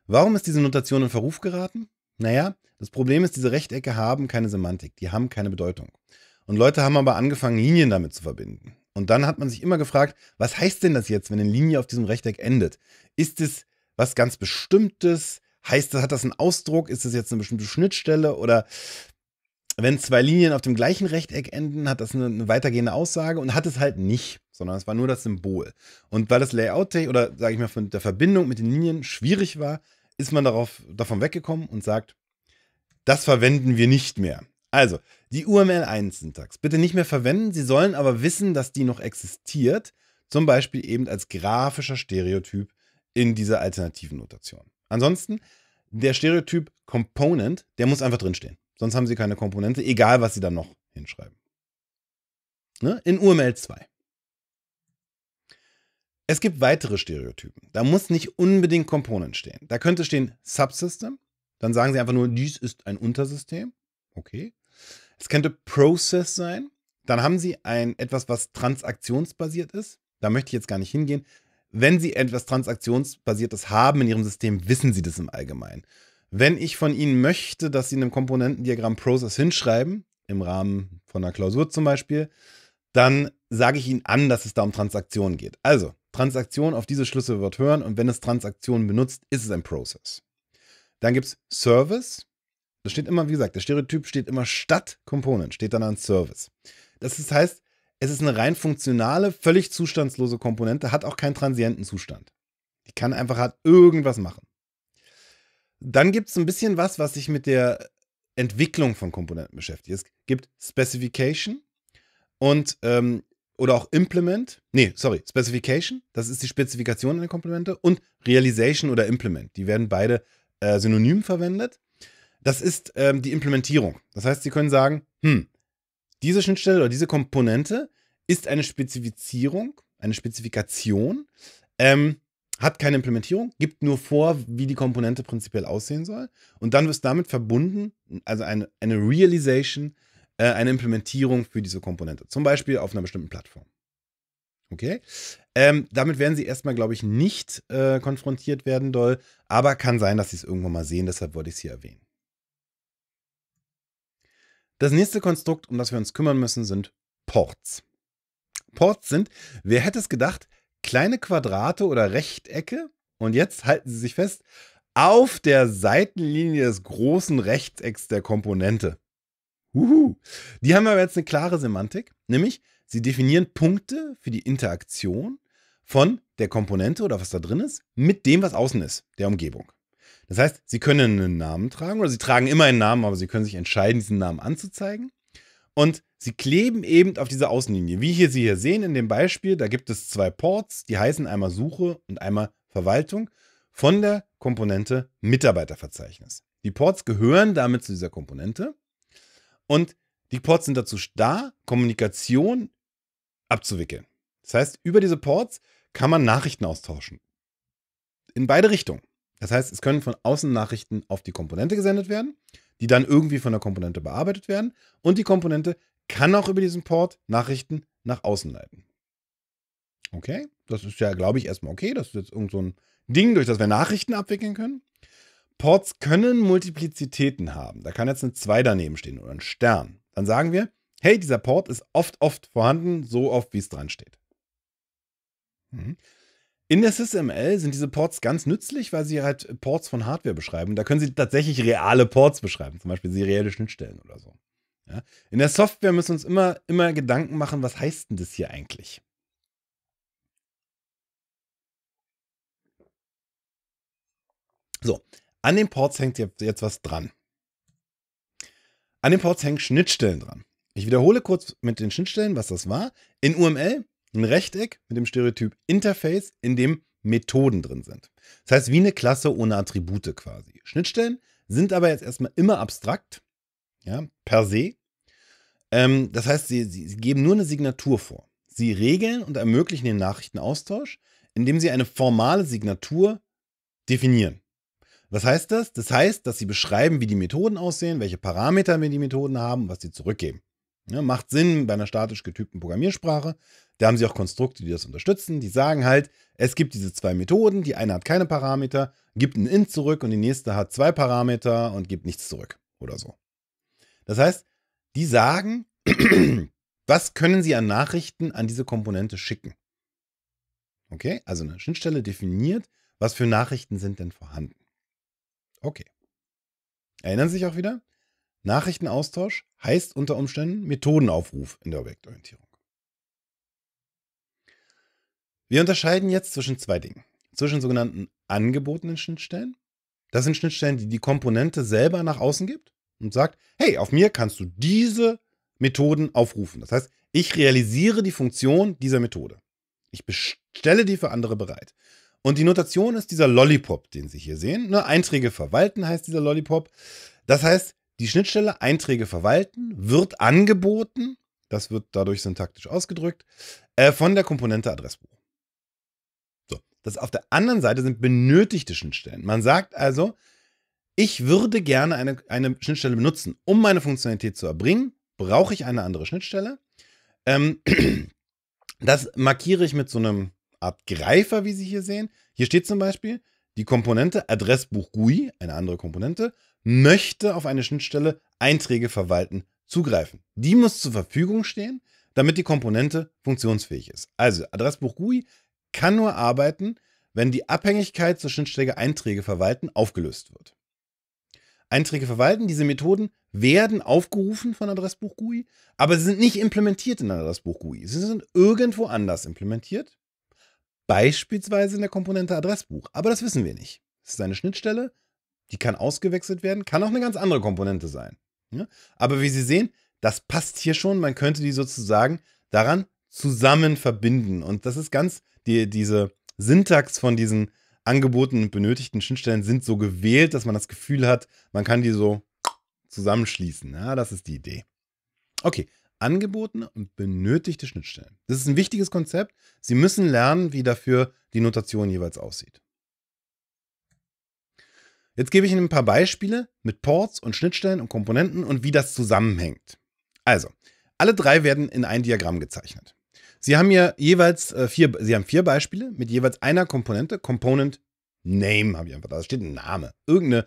Warum ist diese Notation in Verruf geraten? Naja, das Problem ist, diese Rechtecke haben keine Semantik, die haben keine Bedeutung. Und Leute haben aber angefangen, Linien damit zu verbinden. Und dann hat man sich immer gefragt, was heißt denn das jetzt, wenn eine Linie auf diesem Rechteck endet? Ist es was ganz Bestimmtes? Heißt das, hat das einen Ausdruck? Ist das jetzt eine bestimmte Schnittstelle? Oder wenn zwei Linien auf dem gleichen Rechteck enden, hat das eine, eine weitergehende Aussage und hat es halt nicht, sondern es war nur das Symbol. Und weil das Layout oder sage ich mal von der Verbindung mit den Linien schwierig war, ist man darauf, davon weggekommen und sagt, das verwenden wir nicht mehr. Also, die UML1-Syntax bitte nicht mehr verwenden. Sie sollen aber wissen, dass die noch existiert. Zum Beispiel eben als grafischer Stereotyp in dieser alternativen Notation. Ansonsten, der Stereotyp Component, der muss einfach drinstehen. Sonst haben Sie keine Komponente, egal was Sie dann noch hinschreiben. Ne? In UML 2. Es gibt weitere Stereotypen. Da muss nicht unbedingt Component stehen. Da könnte stehen Subsystem. Dann sagen Sie einfach nur, dies ist ein Untersystem. Okay. Es könnte Process sein. Dann haben Sie ein etwas, was transaktionsbasiert ist. Da möchte ich jetzt gar nicht hingehen. Wenn Sie etwas transaktionsbasiertes haben in Ihrem System, wissen Sie das im Allgemeinen. Wenn ich von Ihnen möchte, dass Sie in einem Komponentendiagramm Process hinschreiben, im Rahmen von einer Klausur zum Beispiel, dann sage ich Ihnen an, dass es da um Transaktionen geht. Also, Transaktion auf diese Schlüssel wird hören und wenn es Transaktionen benutzt, ist es ein Process. Dann gibt es Service. Das steht immer, wie gesagt, der Stereotyp steht immer statt Component, steht dann an Service. Das ist, heißt, es ist eine rein funktionale, völlig zustandslose Komponente, hat auch keinen transienten Zustand. Die kann einfach halt irgendwas machen. Dann gibt es ein bisschen was, was sich mit der Entwicklung von Komponenten beschäftigt. Es gibt Specification und ähm, oder auch Implement. Nee, sorry, Specification, das ist die Spezifikation einer Komponente und Realization oder Implement. Die werden beide äh, synonym verwendet das ist ähm, die Implementierung. Das heißt, Sie können sagen, hm, diese Schnittstelle oder diese Komponente ist eine Spezifizierung, eine Spezifikation, ähm, hat keine Implementierung, gibt nur vor, wie die Komponente prinzipiell aussehen soll. Und dann wird damit verbunden, also eine, eine Realization, äh, eine Implementierung für diese Komponente, zum Beispiel auf einer bestimmten Plattform. Okay. Ähm, damit werden sie erstmal, glaube ich, nicht äh, konfrontiert werden doll, aber kann sein, dass sie es irgendwann mal sehen, deshalb wollte ich es hier erwähnen. Das nächste Konstrukt, um das wir uns kümmern müssen, sind Ports. Ports sind, wer hätte es gedacht, kleine Quadrate oder Rechtecke. Und jetzt halten Sie sich fest, auf der Seitenlinie des großen Rechtecks der Komponente. Uhu. Die haben aber jetzt eine klare Semantik, nämlich sie definieren Punkte für die Interaktion von der Komponente oder was da drin ist mit dem, was außen ist, der Umgebung. Das heißt, sie können einen Namen tragen oder sie tragen immer einen Namen, aber sie können sich entscheiden, diesen Namen anzuzeigen. Und sie kleben eben auf dieser Außenlinie. Wie hier Sie hier sehen in dem Beispiel, da gibt es zwei Ports, die heißen einmal Suche und einmal Verwaltung von der Komponente Mitarbeiterverzeichnis. Die Ports gehören damit zu dieser Komponente und die Ports sind dazu da, Kommunikation abzuwickeln. Das heißt, über diese Ports kann man Nachrichten austauschen. In beide Richtungen. Das heißt, es können von außen Nachrichten auf die Komponente gesendet werden, die dann irgendwie von der Komponente bearbeitet werden und die Komponente kann auch über diesen Port Nachrichten nach außen leiten. Okay, das ist ja, glaube ich, erstmal okay. Das ist jetzt irgend so ein Ding, durch das wir Nachrichten abwickeln können. Ports können Multiplizitäten haben. Da kann jetzt eine 2 daneben stehen oder ein Stern. Dann sagen wir, hey, dieser Port ist oft, oft vorhanden, so oft, wie es dran steht. Mhm. In der SysML sind diese Ports ganz nützlich, weil sie halt Ports von Hardware beschreiben. Da können sie tatsächlich reale Ports beschreiben, zum Beispiel serielle Schnittstellen oder so. Ja? In der Software müssen wir uns immer, immer Gedanken machen, was heißt denn das hier eigentlich? So, an den Ports hängt jetzt was dran. An den Ports hängen Schnittstellen dran. Ich wiederhole kurz mit den Schnittstellen, was das war. In UML ein Rechteck mit dem Stereotyp Interface, in dem Methoden drin sind. Das heißt, wie eine Klasse ohne Attribute quasi. Schnittstellen sind aber jetzt erstmal immer abstrakt, ja, per se. Ähm, das heißt, sie, sie geben nur eine Signatur vor. Sie regeln und ermöglichen den Nachrichtenaustausch, indem sie eine formale Signatur definieren. Was heißt das? Das heißt, dass sie beschreiben, wie die Methoden aussehen, welche Parameter wir die Methoden haben, was sie zurückgeben. Ja, ne, macht Sinn bei einer statisch getypten Programmiersprache. Da haben sie auch Konstrukte, die das unterstützen. Die sagen halt, es gibt diese zwei Methoden. Die eine hat keine Parameter, gibt ein int zurück und die nächste hat zwei Parameter und gibt nichts zurück oder so. Das heißt, die sagen, was können sie an Nachrichten an diese Komponente schicken? Okay, also eine Schnittstelle definiert, was für Nachrichten sind denn vorhanden. Okay. Erinnern Sie sich auch wieder? Nachrichtenaustausch heißt unter Umständen Methodenaufruf in der Objektorientierung. Wir unterscheiden jetzt zwischen zwei Dingen. Zwischen sogenannten angebotenen Schnittstellen. Das sind Schnittstellen, die die Komponente selber nach außen gibt und sagt, hey, auf mir kannst du diese Methoden aufrufen. Das heißt, ich realisiere die Funktion dieser Methode. Ich bestelle die für andere bereit. Und die Notation ist dieser Lollipop, den Sie hier sehen. Ne, Einträge verwalten heißt dieser Lollipop. Das heißt, die Schnittstelle Einträge verwalten wird angeboten, das wird dadurch syntaktisch ausgedrückt, äh, von der Komponente Adressbuch. So, das auf der anderen Seite sind benötigte Schnittstellen. Man sagt also, ich würde gerne eine, eine Schnittstelle benutzen, um meine Funktionalität zu erbringen, brauche ich eine andere Schnittstelle. Ähm, das markiere ich mit so einem Art Greifer, wie Sie hier sehen. Hier steht zum Beispiel die Komponente Adressbuch GUI, eine andere Komponente, möchte auf eine Schnittstelle Einträge verwalten, zugreifen. Die muss zur Verfügung stehen, damit die Komponente funktionsfähig ist. Also Adressbuch GUI kann nur arbeiten, wenn die Abhängigkeit zur Schnittstelle Einträge verwalten aufgelöst wird. Einträge verwalten, diese Methoden werden aufgerufen von Adressbuch GUI, aber sie sind nicht implementiert in Adressbuch GUI. Sie sind irgendwo anders implementiert, beispielsweise in der Komponente Adressbuch, aber das wissen wir nicht. Es ist eine Schnittstelle, die kann ausgewechselt werden, kann auch eine ganz andere Komponente sein. Ja? Ne? Aber wie Sie sehen, das passt hier schon. Man könnte die sozusagen daran zusammen verbinden. Und das ist ganz, die, diese Syntax von diesen angeboten und benötigten Schnittstellen sind so gewählt, dass man das Gefühl hat, man kann die so zusammenschließen. Ja, das ist die Idee. Okay, angebotene und benötigte Schnittstellen. Das ist ein wichtiges Konzept. Sie müssen lernen, wie dafür die Notation jeweils aussieht. Jetzt gebe ich Ihnen ein paar Beispiele mit Ports und Schnittstellen und Komponenten und wie das zusammenhängt. Also, alle drei werden in ein Diagramm gezeichnet. Sie haben hier jeweils äh, vier, Sie haben vier Beispiele mit jeweils einer Komponente, Component Name habe ich einfach da, da steht ein Name, irgendeine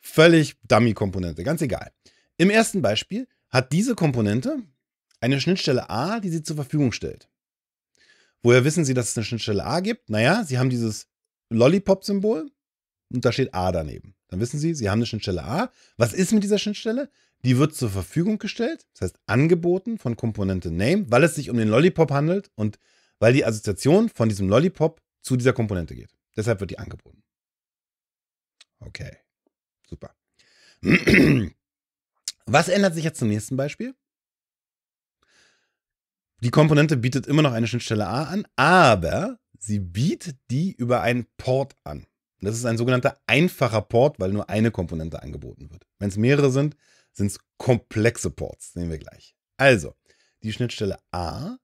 völlig Dummy-Komponente, ganz egal. Im ersten Beispiel hat diese Komponente eine Schnittstelle A, die sie zur Verfügung stellt. Woher wissen Sie, dass es eine Schnittstelle A gibt? Naja, Sie haben dieses Lollipop-Symbol und da steht A daneben. Dann wissen Sie, Sie haben eine Schnittstelle A. Was ist mit dieser Schnittstelle? Die wird zur Verfügung gestellt, das heißt angeboten von Komponente Name, weil es sich um den Lollipop handelt und weil die Assoziation von diesem Lollipop zu dieser Komponente geht. Deshalb wird die angeboten. Okay, super. Was ändert sich jetzt zum nächsten Beispiel? Die Komponente bietet immer noch eine Schnittstelle A an, aber sie bietet die über einen Port an. Das ist ein sogenannter einfacher Port, weil nur eine Komponente angeboten wird. Wenn es mehrere sind, sind es komplexe Ports. Sehen wir gleich. Also, die Schnittstelle A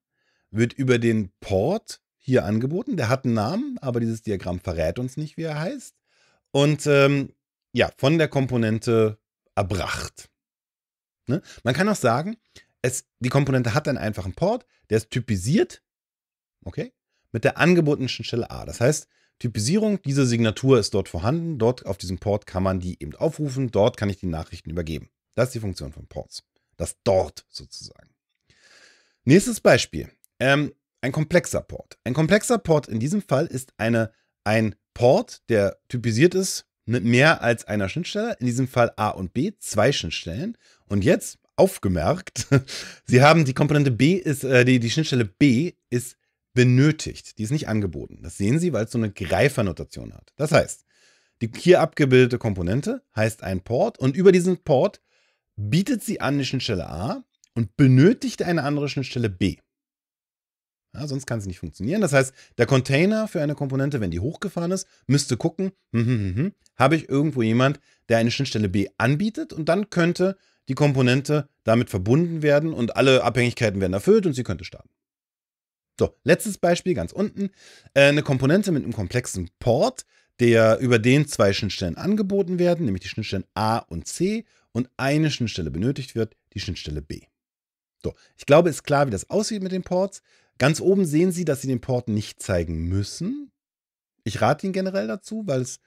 wird über den Port hier angeboten. Der hat einen Namen, aber dieses Diagramm verrät uns nicht, wie er heißt. Und ähm, ja, von der Komponente erbracht. Ne? Man kann auch sagen, es, die Komponente hat einen einfachen Port, der ist typisiert, okay, mit der angebotenen Schnittstelle A. Das heißt, Typisierung. Diese Signatur ist dort vorhanden. Dort auf diesem Port kann man die eben aufrufen. Dort kann ich die Nachrichten übergeben. Das ist die Funktion von Ports. Das dort sozusagen. Nächstes Beispiel. Ähm, ein komplexer Port. Ein komplexer Port in diesem Fall ist eine, ein Port, der typisiert ist mit mehr als einer Schnittstelle. In diesem Fall A und B, zwei Schnittstellen. Und jetzt aufgemerkt, Sie haben die Komponente B ist, äh, die, die Schnittstelle B ist benötigt. Die ist nicht angeboten. Das sehen Sie, weil es so eine Greifernotation hat. Das heißt, die hier abgebildete Komponente heißt ein Port und über diesen Port bietet sie an eine Schnittstelle A und benötigt eine andere Schnittstelle B. Ja, sonst kann sie nicht funktionieren. Das heißt, der Container für eine Komponente, wenn die hochgefahren ist, müsste gucken, hm, hm, hm, hm habe ich irgendwo jemand, der eine Schnittstelle B anbietet und dann könnte die Komponente damit verbunden werden und alle Abhängigkeiten werden erfüllt und sie könnte starten. So, letztes Beispiel ganz unten. Äh, eine Komponente mit einem komplexen Port, der über den zwei Schnittstellen angeboten werden, nämlich die Schnittstellen A und C und eine Schnittstelle benötigt wird, die Schnittstelle B. So, ich glaube, ist klar, wie das aussieht mit den Ports. Ganz oben sehen Sie, dass Sie den Port nicht zeigen müssen. Ich rate Ihnen generell dazu, weil es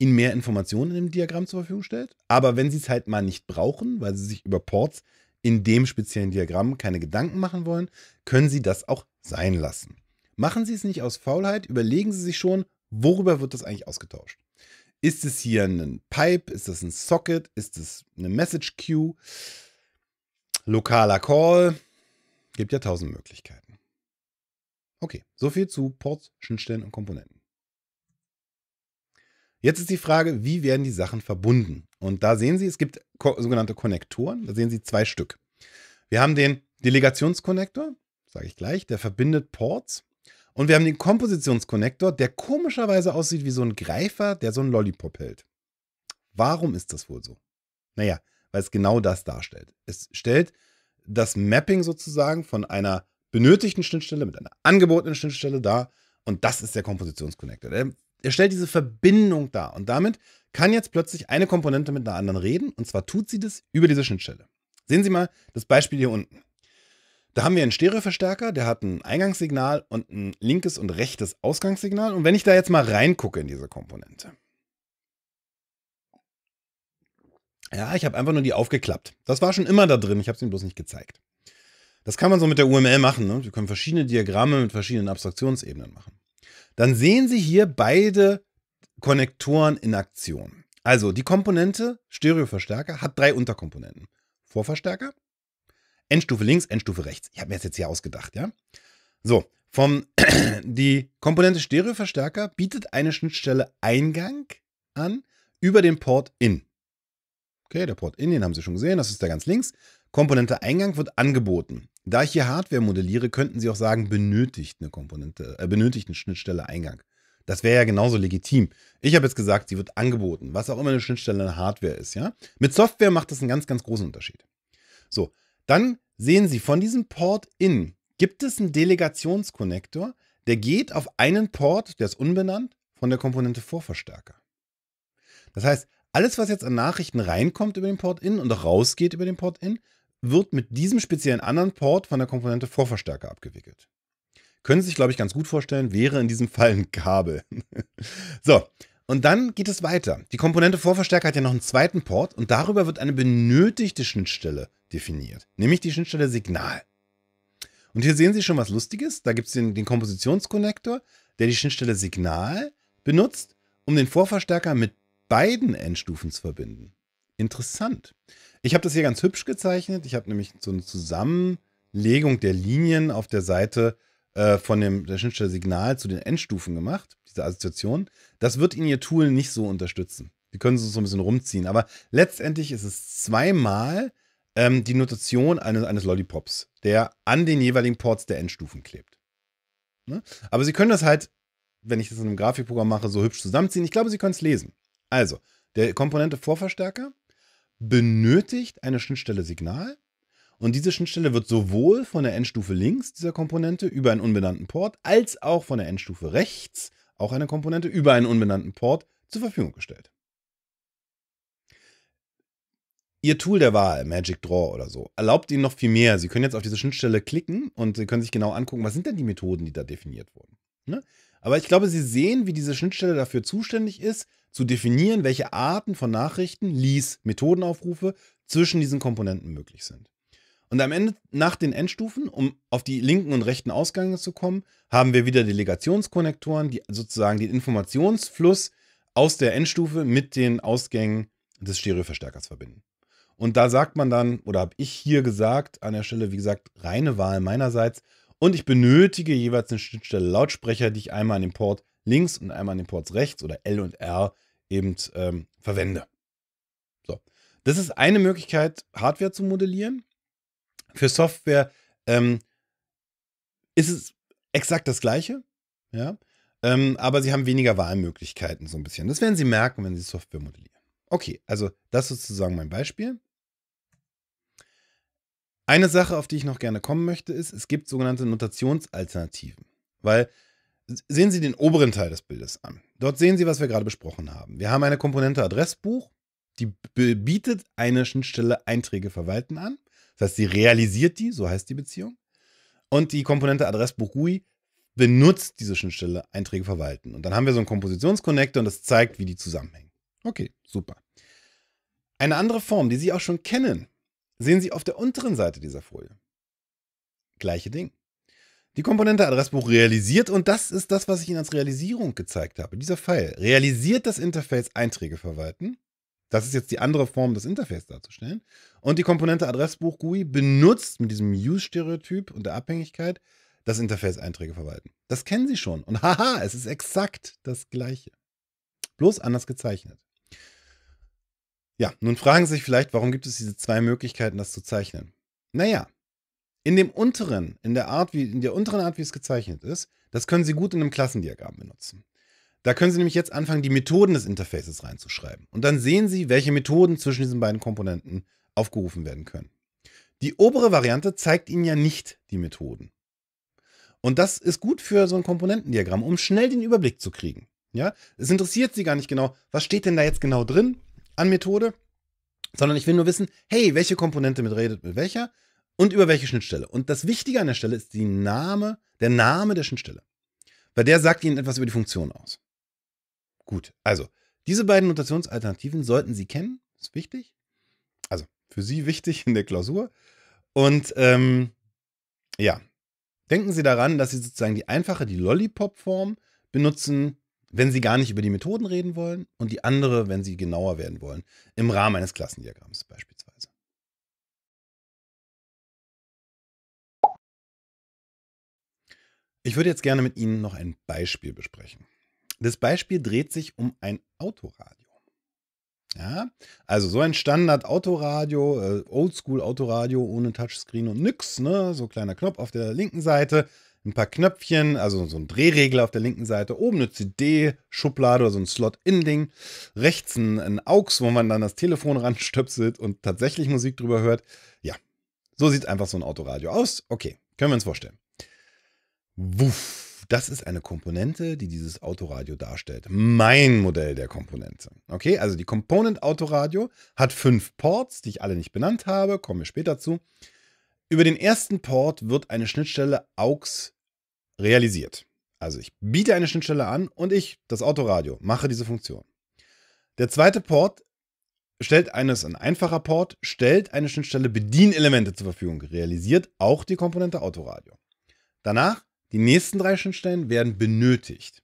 Ihnen mehr Informationen in dem Diagramm zur Verfügung stellt. Aber wenn Sie es halt mal nicht brauchen, weil Sie sich über Ports in dem speziellen Diagramm keine Gedanken machen wollen, können Sie das auch sein lassen. Machen Sie es nicht aus Faulheit, überlegen Sie sich schon, worüber wird das eigentlich ausgetauscht. Ist es hier ein Pipe? Ist das ein Socket? Ist es eine Message Queue? Lokaler Call? Gibt ja tausend Möglichkeiten. Okay, soviel zu Ports, Schnittstellen und Komponenten. Jetzt ist die Frage, wie werden die Sachen verbunden? Und da sehen Sie, es gibt sogenannte Konnektoren. Da sehen Sie zwei Stück. Wir haben den Delegationskonnektor, sage ich gleich, der verbindet Ports. Und wir haben den Kompositionskonnektor, der komischerweise aussieht wie so ein Greifer, der so ein Lollipop hält. Warum ist das wohl so? Naja, weil es genau das darstellt. Es stellt das Mapping sozusagen von einer benötigten Schnittstelle mit einer angebotenen Schnittstelle dar. Und das ist der Kompositionskonnektor. Er stellt diese Verbindung dar. Und damit kann jetzt plötzlich eine Komponente mit einer anderen reden und zwar tut sie das über diese Schnittstelle. Sehen Sie mal das Beispiel hier unten. Da haben wir einen Stereoverstärker, der hat ein Eingangssignal und ein linkes und rechtes Ausgangssignal. Und wenn ich da jetzt mal reingucke in diese Komponente, Ja, ich habe einfach nur die aufgeklappt. Das war schon immer da drin, ich habe es Ihnen bloß nicht gezeigt. Das kann man so mit der UML machen. Ne? Wir können verschiedene Diagramme mit verschiedenen Abstraktionsebenen machen. Dann sehen Sie hier beide Konnektoren in Aktion. Also die Komponente Stereoverstärker hat drei Unterkomponenten. Vorverstärker, Endstufe links, Endstufe rechts. Ich habe mir das jetzt hier ausgedacht, ja? So, vom die Komponente Stereoverstärker bietet eine Schnittstelle Eingang an über den Port in. Okay, der Port in, den haben Sie schon gesehen, das ist da ganz links. Komponente Eingang wird angeboten. Da ich hier Hardware modelliere, könnten Sie auch sagen, benötigt eine Komponente, äh, benötigt eine Schnittstelle Eingang. Das wäre ja genauso legitim. Ich habe jetzt gesagt, sie wird angeboten, was auch immer eine Schnittstelle eine Hardware ist, ja. Mit Software macht das einen ganz, ganz großen Unterschied. So, dann sehen Sie, von diesem Port in gibt es einen Delegationsconnector, der geht auf einen Port, der ist unbenannt, von der Komponente Vorverstärker. Das heißt, alles, was jetzt an Nachrichten reinkommt über den Port in und auch rausgeht über den Port in, wird mit diesem speziellen anderen Port von der Komponente Vorverstärker abgewickelt. Können Sie sich, glaube ich, ganz gut vorstellen, wäre in diesem Fall ein Kabel. so, und dann geht es weiter. Die Komponente Vorverstärker hat ja noch einen zweiten Port und darüber wird eine benötigte Schnittstelle definiert, nämlich die Schnittstelle Signal. Und hier sehen Sie schon was Lustiges. Da gibt es den, den Kompositionsconnector, der die Schnittstelle Signal benutzt, um den Vorverstärker mit beiden Endstufen zu verbinden. Interessant. Ich habe das hier ganz hübsch gezeichnet. Ich habe nämlich so eine Zusammenlegung der Linien auf der Seite äh, von dem, der Schnittstelle Signal zu den Endstufen gemacht, diese Assoziation. Das wird Ihnen Ihr Tool nicht so unterstützen. Die können Sie so ein bisschen rumziehen. Aber letztendlich ist es zweimal ähm, die Notation eines, eines Lollipops, der an den jeweiligen Ports der Endstufen klebt. Ne? Aber Sie können das halt, wenn ich das in einem Grafikprogramm mache, so hübsch zusammenziehen. Ich glaube, Sie können es lesen. Also, der Komponente Vorverstärker benötigt eine Schnittstelle Signal und diese Schnittstelle wird sowohl von der Endstufe links dieser Komponente über einen unbenannten Port als auch von der Endstufe rechts, auch eine Komponente über einen unbenannten Port, zur Verfügung gestellt. Ihr Tool der Wahl, Magic Draw oder so, erlaubt Ihnen noch viel mehr. Sie können jetzt auf diese Schnittstelle klicken und Sie können sich genau angucken, was sind denn die Methoden, die da definiert wurden. Ne? Aber ich glaube, Sie sehen, wie diese Schnittstelle dafür zuständig ist, zu definieren, welche Arten von Nachrichten, Lease, Methodenaufrufe zwischen diesen Komponenten möglich sind. Und am Ende, nach den Endstufen, um auf die linken und rechten Ausgänge zu kommen, haben wir wieder Delegationskonnektoren, die sozusagen den Informationsfluss aus der Endstufe mit den Ausgängen des Stereoverstärkers verbinden. Und da sagt man dann, oder habe ich hier gesagt, an der Stelle, wie gesagt, reine Wahl meinerseits. Und ich benötige jeweils eine Schnittstelle Lautsprecher, die ich einmal an dem Port links und einmal an den Ports rechts oder L und R eben ähm, verwende. So. Das ist eine Möglichkeit, Hardware zu modellieren für Software ähm, ist es exakt das Gleiche, ja. Ähm, aber sie haben weniger Wahlmöglichkeiten, so ein bisschen. Das werden sie merken, wenn sie Software modellieren. Okay, also das ist sozusagen mein Beispiel. Eine Sache, auf die ich noch gerne kommen möchte, ist, es gibt sogenannte Notationsalternativen. Weil sehen Sie den oberen Teil des Bildes an. Dort sehen Sie, was wir gerade besprochen haben. Wir haben eine Komponente Adressbuch, die bietet eine Schnittstelle Einträge verwalten an. Das heißt, sie realisiert die, so heißt die Beziehung. Und die Komponente Adressbuch GUI benutzt diese Schnittstelle Einträge verwalten. Und dann haben wir so einen Kompositionsconnector und das zeigt, wie die zusammenhängen. Okay, super. Eine andere Form, die Sie auch schon kennen, sehen Sie auf der unteren Seite dieser Folie. Gleiche Ding. Die Komponente Adressbuch realisiert, und das ist das, was ich Ihnen als Realisierung gezeigt habe, dieser Pfeil, realisiert das Interface Einträge verwalten. Das ist jetzt die andere Form, das Interface darzustellen. Und die Komponente Adressbuch GUI benutzt mit diesem Use-Stereotyp und der Abhängigkeit das Interface Einträge verwalten. Das kennen Sie schon. Und haha, es ist exakt das gleiche. Bloß anders gezeichnet. Ja, nun fragen Sie sich vielleicht, warum gibt es diese zwei Möglichkeiten, das zu zeichnen? Naja, in dem unteren, in der Art, wie, in der unteren Art, wie es gezeichnet ist, das können Sie gut in einem Klassendiagramm benutzen. Da können Sie nämlich jetzt anfangen, die Methoden des Interfaces reinzuschreiben. Und dann sehen Sie, welche Methoden zwischen diesen beiden Komponenten aufgerufen werden können. Die obere Variante zeigt Ihnen ja nicht die Methoden. Und das ist gut für so ein Komponentendiagramm, um schnell den Überblick zu kriegen. Ja, es interessiert Sie gar nicht genau, was steht denn da jetzt genau drin an Methode, sondern ich will nur wissen, hey, welche Komponente mitredet mit welcher und über welche Schnittstelle. Und das Wichtige an der Stelle ist die Name, der Name der Schnittstelle, weil der sagt Ihnen etwas über die Funktion aus. Gut, also diese beiden Notationsalternativen sollten Sie kennen, ist wichtig für Sie wichtig in der Klausur. Und ähm, ja, denken Sie daran, dass Sie sozusagen die einfache, die Lollipop-Form benutzen, wenn Sie gar nicht über die Methoden reden wollen und die andere, wenn Sie genauer werden wollen, im Rahmen eines Klassendiagramms beispielsweise. Ich würde jetzt gerne mit Ihnen noch ein Beispiel besprechen. Das Beispiel dreht sich um ein Autoradio. Ja? Also so ein Standard-Autoradio, äh, Oldschool-Autoradio ohne Touchscreen und nix, ne? So kleiner Knopf auf der linken Seite, ein paar Knöpfchen, also so ein Drehregler auf der linken Seite, oben eine CD-Schublade oder so ein Slot-In-Ding, rechts ein, ein AUX, wo man dann das Telefon ranstöpselt und tatsächlich Musik drüber hört. Ja, so sieht einfach so ein Autoradio aus. Okay, können wir uns vorstellen. Wuff. Das ist eine Komponente, die dieses Autoradio darstellt. Mein Modell der Komponente. Okay, also die Component Autoradio hat fünf Ports, die ich alle nicht benannt habe, kommen wir später zu. Über den ersten Port wird eine Schnittstelle AUX realisiert. Also ich biete eine Schnittstelle an und ich, das Autoradio, mache diese Funktion. Der zweite Port stellt eines, ein einfacher Port, stellt eine Schnittstelle Bedienelemente zur Verfügung, realisiert auch die Komponente Autoradio. Danach die nächsten drei Schnittstellen werden benötigt.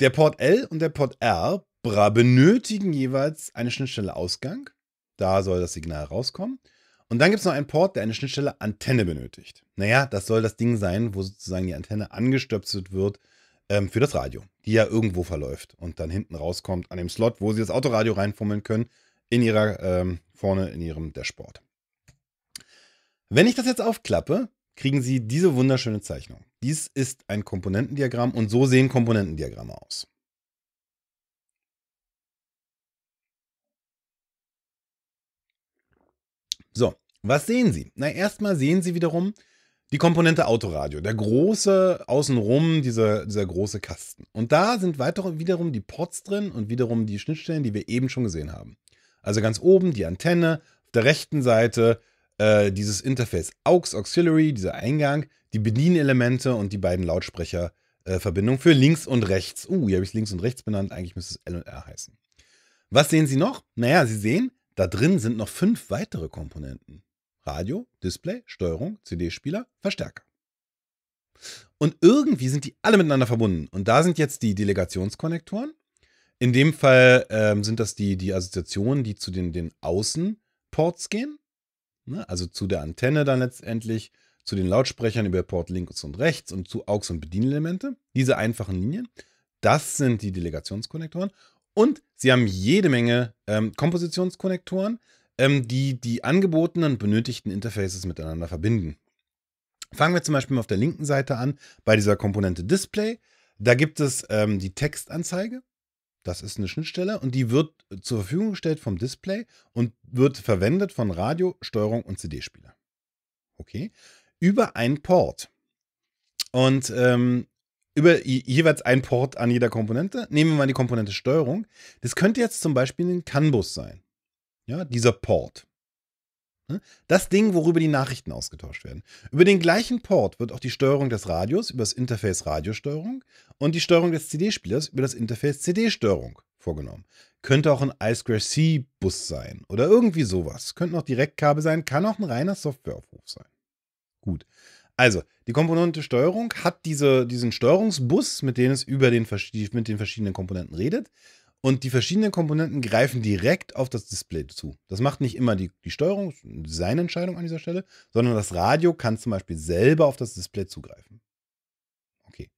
Der Port L und der Port R benötigen jeweils eine Schnittstelle Ausgang. Da soll das Signal rauskommen. Und dann gibt es noch einen Port, der eine Schnittstelle Antenne benötigt. Naja, das soll das Ding sein, wo sozusagen die Antenne angestöpselt wird ähm, für das Radio, die ja irgendwo verläuft und dann hinten rauskommt an dem Slot, wo sie das Autoradio reinfummeln können, in ihrer, ähm, vorne in ihrem Dashboard. Wenn ich das jetzt aufklappe, kriegen Sie diese wunderschöne Zeichnung. Dies ist ein Komponentendiagramm und so sehen Komponentendiagramme aus. So, was sehen Sie? Na, erstmal sehen Sie wiederum die Komponente Autoradio, der große außenrum, dieser, dieser große Kasten. Und da sind weiter wiederum die Ports drin und wiederum die Schnittstellen, die wir eben schon gesehen haben. Also ganz oben die Antenne, auf der rechten Seite äh, dieses Interface AUX, Auxiliary, dieser Eingang, die Bedienelemente und die beiden Lautsprecherverbindungen äh, für links und rechts. Uh, hier habe ich es links und rechts benannt. Eigentlich müsste es L und R heißen. Was sehen Sie noch? Naja, Sie sehen, da drin sind noch fünf weitere Komponenten. Radio, Display, Steuerung, CD-Spieler, Verstärker. Und irgendwie sind die alle miteinander verbunden. Und da sind jetzt die Delegationskonnektoren. In dem Fall ähm, sind das die, die Assoziationen, die zu den, den Außenports gehen. Ne? Also zu der Antenne dann letztendlich, zu den Lautsprechern über Port links und rechts und zu AUX und Bedienelemente. Diese einfachen Linien, das sind die Delegationskonnektoren. Und sie haben jede Menge ähm, Kompositionskonnektoren, ähm, die die angebotenen und benötigten Interfaces miteinander verbinden. Fangen wir zum Beispiel mal auf der linken Seite an, bei dieser Komponente Display. Da gibt es ähm, die Textanzeige das ist eine Schnittstelle und die wird zur Verfügung gestellt vom Display und wird verwendet von Radio, Steuerung und CD-Spieler. Okay. Über einen Port. Und ähm, über jeweils einen Port an jeder Komponente. Nehmen wir mal die Komponente Steuerung. Das könnte jetzt zum Beispiel ein CAN-Bus sein. Ja, dieser Port. Ne? Das Ding, worüber die Nachrichten ausgetauscht werden. Über den gleichen Port wird auch die Steuerung des Radios über das Interface Radiosteuerung und die Steuerung des CD-Spielers über das Interface CD-Steuerung vorgenommen. Könnte auch ein I2C-Bus sein oder irgendwie sowas. Könnten auch Direktkabel sein, kann auch ein reiner Softwareaufruf sein. Gut. Also, die Komponente Steuerung hat diese, diesen Steuerungsbus, mit dem es über den, mit den verschiedenen Komponenten redet. Und die verschiedenen Komponenten greifen direkt auf das Display zu. Das macht nicht immer die, die Steuerung, Designentscheidung an dieser Stelle, sondern das Radio kann zum Beispiel selber auf das Display zugreifen. Okay.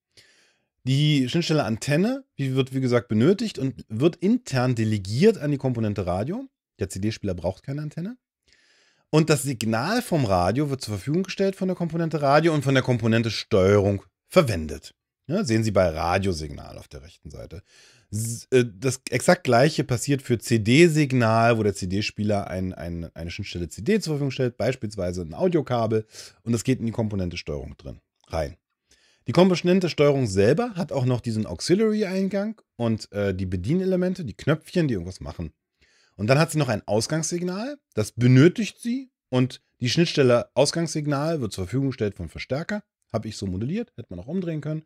Die Schnittstelle Antenne die wird, wie gesagt, benötigt und wird intern delegiert an die Komponente Radio. Der CD-Spieler braucht keine Antenne. Und das Signal vom Radio wird zur Verfügung gestellt von der Komponente Radio und von der Komponente Steuerung verwendet. Ja, sehen Sie bei Radiosignal auf der rechten Seite. Äh, das exakt gleiche passiert für CD-Signal, wo der CD-Spieler ein, ein, eine Schnittstelle CD zur Verfügung stellt, beispielsweise ein Audiokabel, und das geht in die Komponente Steuerung drin rein. Die Komponente Steuerung selber hat auch noch diesen Auxiliary-Eingang und äh, die Bedienelemente, die Knöpfchen, die irgendwas machen. Und dann hat sie noch ein Ausgangssignal, das benötigt sie und die Schnittstelle Ausgangssignal wird zur Verfügung gestellt vom Verstärker. Habe ich so modelliert, hätte man auch umdrehen können.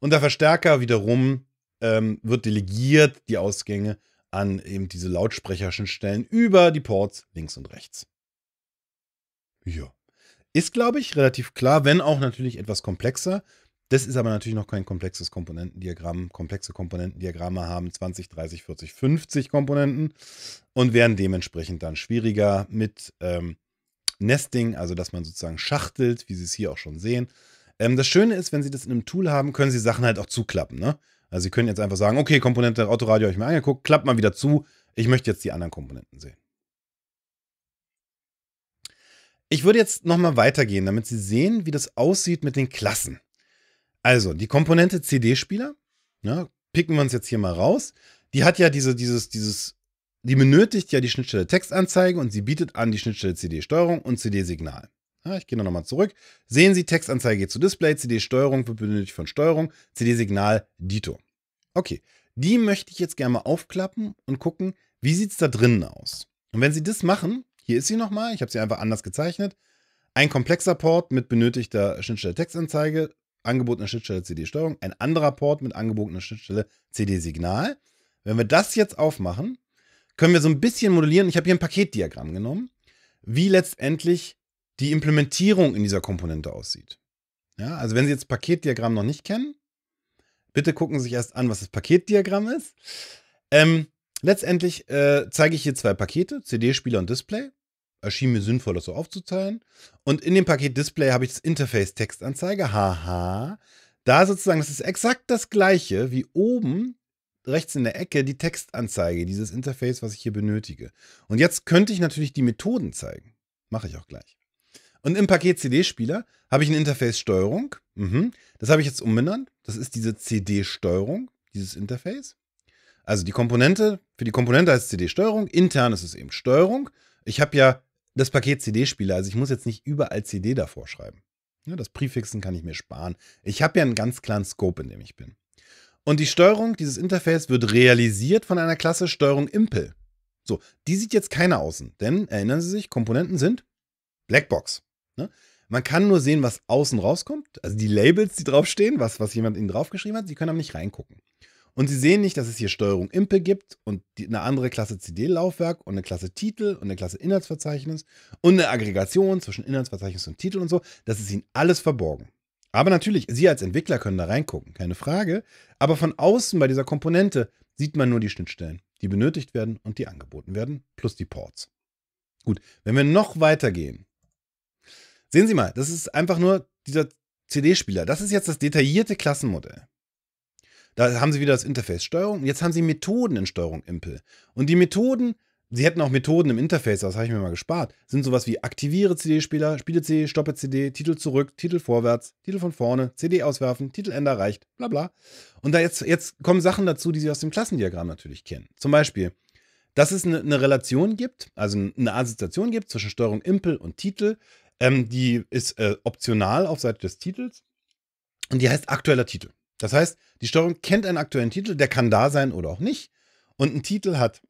Und der Verstärker wiederum ähm, wird delegiert die Ausgänge an eben diese Lautsprecherschnittstellen über die Ports links und rechts. Ja. Ist, glaube ich, relativ klar, wenn auch natürlich etwas komplexer. Das ist aber natürlich noch kein komplexes Komponentendiagramm. Komplexe Komponentendiagramme haben 20, 30, 40, 50 Komponenten und werden dementsprechend dann schwieriger mit ähm, Nesting, also dass man sozusagen schachtelt, wie Sie es hier auch schon sehen. Ähm, das Schöne ist, wenn Sie das in einem Tool haben, können Sie Sachen halt auch zuklappen. Ne? Also Sie können jetzt einfach sagen, okay, Komponente Autoradio habe ich mir angeguckt, klappt mal wieder zu, ich möchte jetzt die anderen Komponenten sehen. Ich würde jetzt nochmal weitergehen, damit Sie sehen, wie das aussieht mit den Klassen. Also, die Komponente CD-Spieler, ja, ne, picken wir uns jetzt hier mal raus, die hat ja diese, dieses, dieses, die benötigt ja die Schnittstelle Textanzeige und sie bietet an die Schnittstelle CD-Steuerung und CD-Signal. Ich gehe nochmal zurück. Sehen Sie, Textanzeige geht zu Display, CD-Steuerung wird benötigt von Steuerung, CD-Signal, Dito. Okay, die möchte ich jetzt gerne mal aufklappen und gucken, wie sieht es da drinnen aus. Und wenn Sie das machen, hier ist sie nochmal, ich habe sie einfach anders gezeichnet, ein komplexer Port mit benötigter Schnittstelle Textanzeige, angebotener Schnittstelle CD-Steuerung, ein anderer Port mit angebotener Schnittstelle CD-Signal. Wenn wir das jetzt aufmachen, können wir so ein bisschen modellieren. Ich habe hier ein Paketdiagramm genommen, wie letztendlich die Implementierung in dieser Komponente aussieht. Ja, also wenn Sie jetzt Paketdiagramm noch nicht kennen, bitte gucken Sie sich erst an, was das Paketdiagramm ist. Ähm, letztendlich äh, zeige ich hier zwei Pakete, CD-Spieler und Display. Erschien mir sinnvoll, das so aufzuteilen. Und in dem Paket Display habe ich das Interface Textanzeige, haha. Da sozusagen, das ist exakt das gleiche wie oben rechts in der Ecke die Textanzeige, dieses Interface, was ich hier benötige. Und jetzt könnte ich natürlich die Methoden zeigen. Mache ich auch gleich. Und im Paket CD-Spieler habe ich eine Interface-Steuerung. Mhm. Das habe ich jetzt umbenannt. Das ist diese CD-Steuerung, dieses Interface. Also die Komponente, für die Komponente heißt CD-Steuerung, intern ist es eben Steuerung. Ich habe ja das Paket CD-Spieler, also ich muss jetzt nicht überall CD davor schreiben. Das Präfixen kann ich mir sparen. Ich habe ja einen ganz klaren Scope, in dem ich bin. Und die Steuerung, dieses Interface, wird realisiert von einer Klasse Steuerung Impel. So, die sieht jetzt keiner außen, denn erinnern Sie sich, Komponenten sind Blackbox. Ne? Man kann nur sehen, was außen rauskommt. Also die Labels, die draufstehen, was, was jemand ihnen draufgeschrieben hat, sie können aber nicht reingucken. Und sie sehen nicht, dass es hier Steuerung Impe gibt und die, eine andere Klasse CD-Laufwerk und eine Klasse Titel und eine Klasse Inhaltsverzeichnis und eine Aggregation zwischen Inhaltsverzeichnis und Titel und so. Das ist ihnen alles verborgen. Aber natürlich, Sie als Entwickler können da reingucken, keine Frage. Aber von außen bei dieser Komponente sieht man nur die Schnittstellen, die benötigt werden und die angeboten werden, plus die Ports. Gut, wenn wir noch weiter gehen, Sehen Sie mal, das ist einfach nur dieser CD-Spieler. Das ist jetzt das detaillierte Klassenmodell. Da haben Sie wieder das Interface Steuerung. Jetzt haben Sie Methoden in Steuerung Impel. Und die Methoden, Sie hätten auch Methoden im Interface, das habe ich mir mal gespart, sind sowas wie aktiviere CD-Spieler, spiele CD, stoppe CD, Titel zurück, Titel vorwärts, Titel von vorne, CD auswerfen, Titelende erreicht, bla bla. Und da jetzt, jetzt kommen Sachen dazu, die Sie aus dem Klassendiagramm natürlich kennen. Zum Beispiel, dass es eine, eine Relation gibt, also eine Assoziation gibt zwischen Steuerung Impel und Titel, ähm, die ist äh, optional auf Seite des Titels und die heißt aktueller Titel. Das heißt, die Steuerung kennt einen aktuellen Titel, der kann da sein oder auch nicht. Und ein Titel hat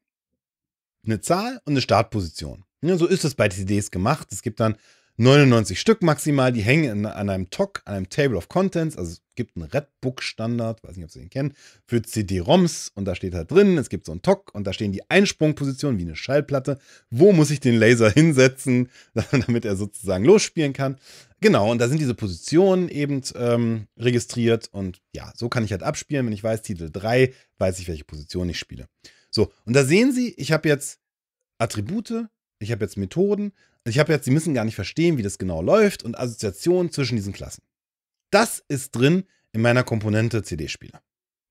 eine Zahl und eine Startposition. Ja, so ist das bei CDs gemacht. Es gibt dann 99 Stück maximal, die hängen an einem TOC, an einem Table of Contents, also es gibt einen Redbook-Standard, weiß nicht, ob Sie den kennen, für CD-ROMs und da steht halt drin, es gibt so einen TOC und da stehen die Einsprungpositionen wie eine Schallplatte, wo muss ich den Laser hinsetzen, damit er sozusagen losspielen kann. Genau, und da sind diese Positionen eben ähm, registriert und ja, so kann ich halt abspielen, wenn ich weiß, Titel 3, weiß ich, welche Position ich spiele. So, und da sehen Sie, ich habe jetzt Attribute, ich habe jetzt Methoden ich habe jetzt, sie müssen gar nicht verstehen, wie das genau läuft und Assoziationen zwischen diesen Klassen. Das ist drin in meiner Komponente CD-Spieler.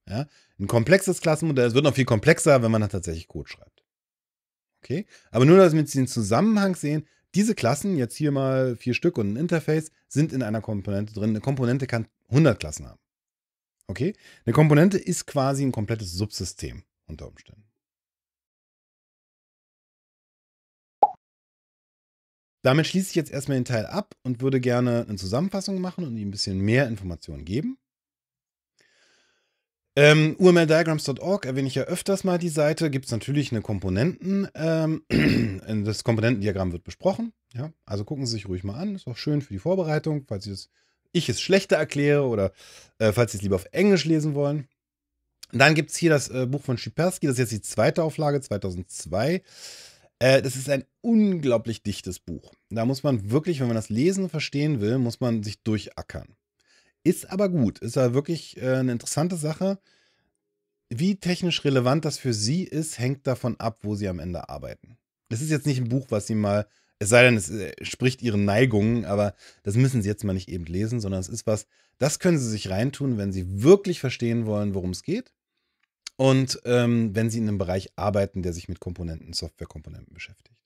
Ja? Ein komplexes Klassenmodell, es wird noch viel komplexer, wenn man dann tatsächlich Code schreibt. Okay? Aber nur, dass wir jetzt den Zusammenhang sehen, diese Klassen, jetzt hier mal vier Stück und ein Interface, sind in einer Komponente drin. Eine Komponente kann 100 Klassen haben. Okay? Eine Komponente ist quasi ein komplettes Subsystem unter Umständen. Damit schließe ich jetzt erstmal den Teil ab und würde gerne eine Zusammenfassung machen und Ihnen ein bisschen mehr Informationen geben. Ähm, UMLDiagrams.org erwähne ich ja öfters mal die Seite. Gibt es natürlich eine Komponenten. Ähm, das Komponentendiagramm wird besprochen. Ja? Also gucken Sie sich ruhig mal an. Ist auch schön für die Vorbereitung, falls Sie das, ich es schlechter erkläre oder äh, falls Sie es lieber auf Englisch lesen wollen. dann gibt es hier das äh, Buch von Schipersky. Das ist jetzt die zweite Auflage, 2002. Äh, das ist ein unglaublich dichtes Buch. Da muss man wirklich, wenn man das Lesen verstehen will, muss man sich durchackern. Ist aber gut. Ist aber wirklich äh, eine interessante Sache. Wie technisch relevant das für Sie ist, hängt davon ab, wo Sie am Ende arbeiten. Das ist jetzt nicht ein Buch, was Sie mal, es sei denn, es äh, spricht Ihren Neigungen, aber das müssen Sie jetzt mal nicht eben lesen, sondern es ist was, das können Sie sich reintun, wenn Sie wirklich verstehen wollen, worum es geht und ähm, wenn sie in einem Bereich arbeiten, der sich mit Komponenten, Softwarekomponenten beschäftigt.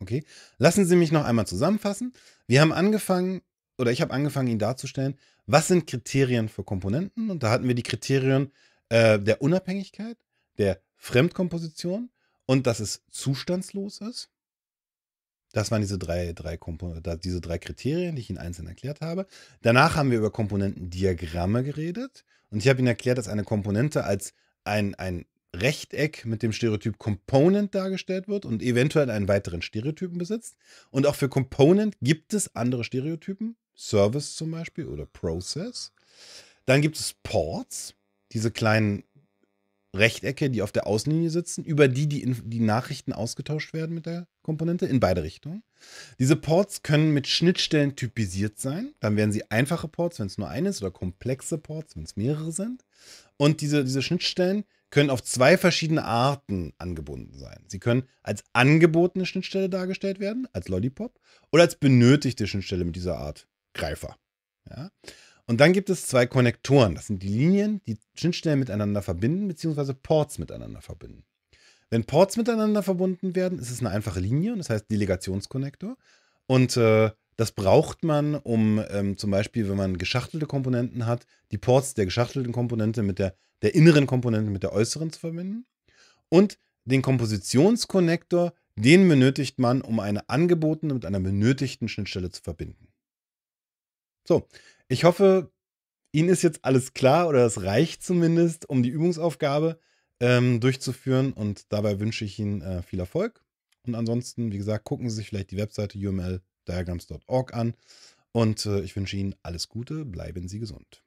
Okay, lassen Sie mich noch einmal zusammenfassen. Wir haben angefangen, oder ich habe angefangen, Ihnen darzustellen, was sind Kriterien für Komponenten? Und da hatten wir die Kriterien äh, der Unabhängigkeit, der Fremdkomposition und dass es zustandslos ist. Das waren diese drei, drei diese drei Kriterien, die ich Ihnen einzeln erklärt habe. Danach haben wir über Komponentendiagramme geredet und ich habe Ihnen erklärt, dass eine Komponente als ein, ein Rechteck mit dem Stereotyp Component dargestellt wird und eventuell einen weiteren Stereotypen besitzt. Und auch für Component gibt es andere Stereotypen, Service zum Beispiel oder Process. Dann gibt es Ports, diese kleinen Rechtecke, die auf der Außenlinie sitzen, über die die, die Nachrichten ausgetauscht werden mit der Komponente in beide Richtungen. Diese Ports können mit Schnittstellen typisiert sein. Dann werden sie einfache Ports, wenn es nur eine ist, oder komplexe Ports, wenn es mehrere sind. Und diese, diese Schnittstellen können auf zwei verschiedene Arten angebunden sein. Sie können als angebotene Schnittstelle dargestellt werden, als Lollipop, oder als benötigte Schnittstelle mit dieser Art Greifer. Ja? Und dann gibt es zwei Konnektoren. Das sind die Linien, die Schnittstellen miteinander verbinden, beziehungsweise Ports miteinander verbinden. Wenn Ports miteinander verbunden werden, ist es eine einfache Linie das heißt Delegationskonnektor. Und äh, das braucht man, um ähm, zum Beispiel, wenn man geschachtelte Komponenten hat, die Ports der geschachtelten Komponente mit der, der inneren Komponente mit der äußeren zu verbinden. Und den Kompositionskonnektor, den benötigt man, um eine angebotene mit einer benötigten Schnittstelle zu verbinden. So, ich hoffe, Ihnen ist jetzt alles klar oder es reicht zumindest, um die Übungsaufgabe ähm, durchzuführen. Und dabei wünsche ich Ihnen äh, viel Erfolg. Und ansonsten, wie gesagt, gucken Sie sich vielleicht die Webseite umldiagrams.org an. Und äh, ich wünsche Ihnen alles Gute, bleiben Sie gesund.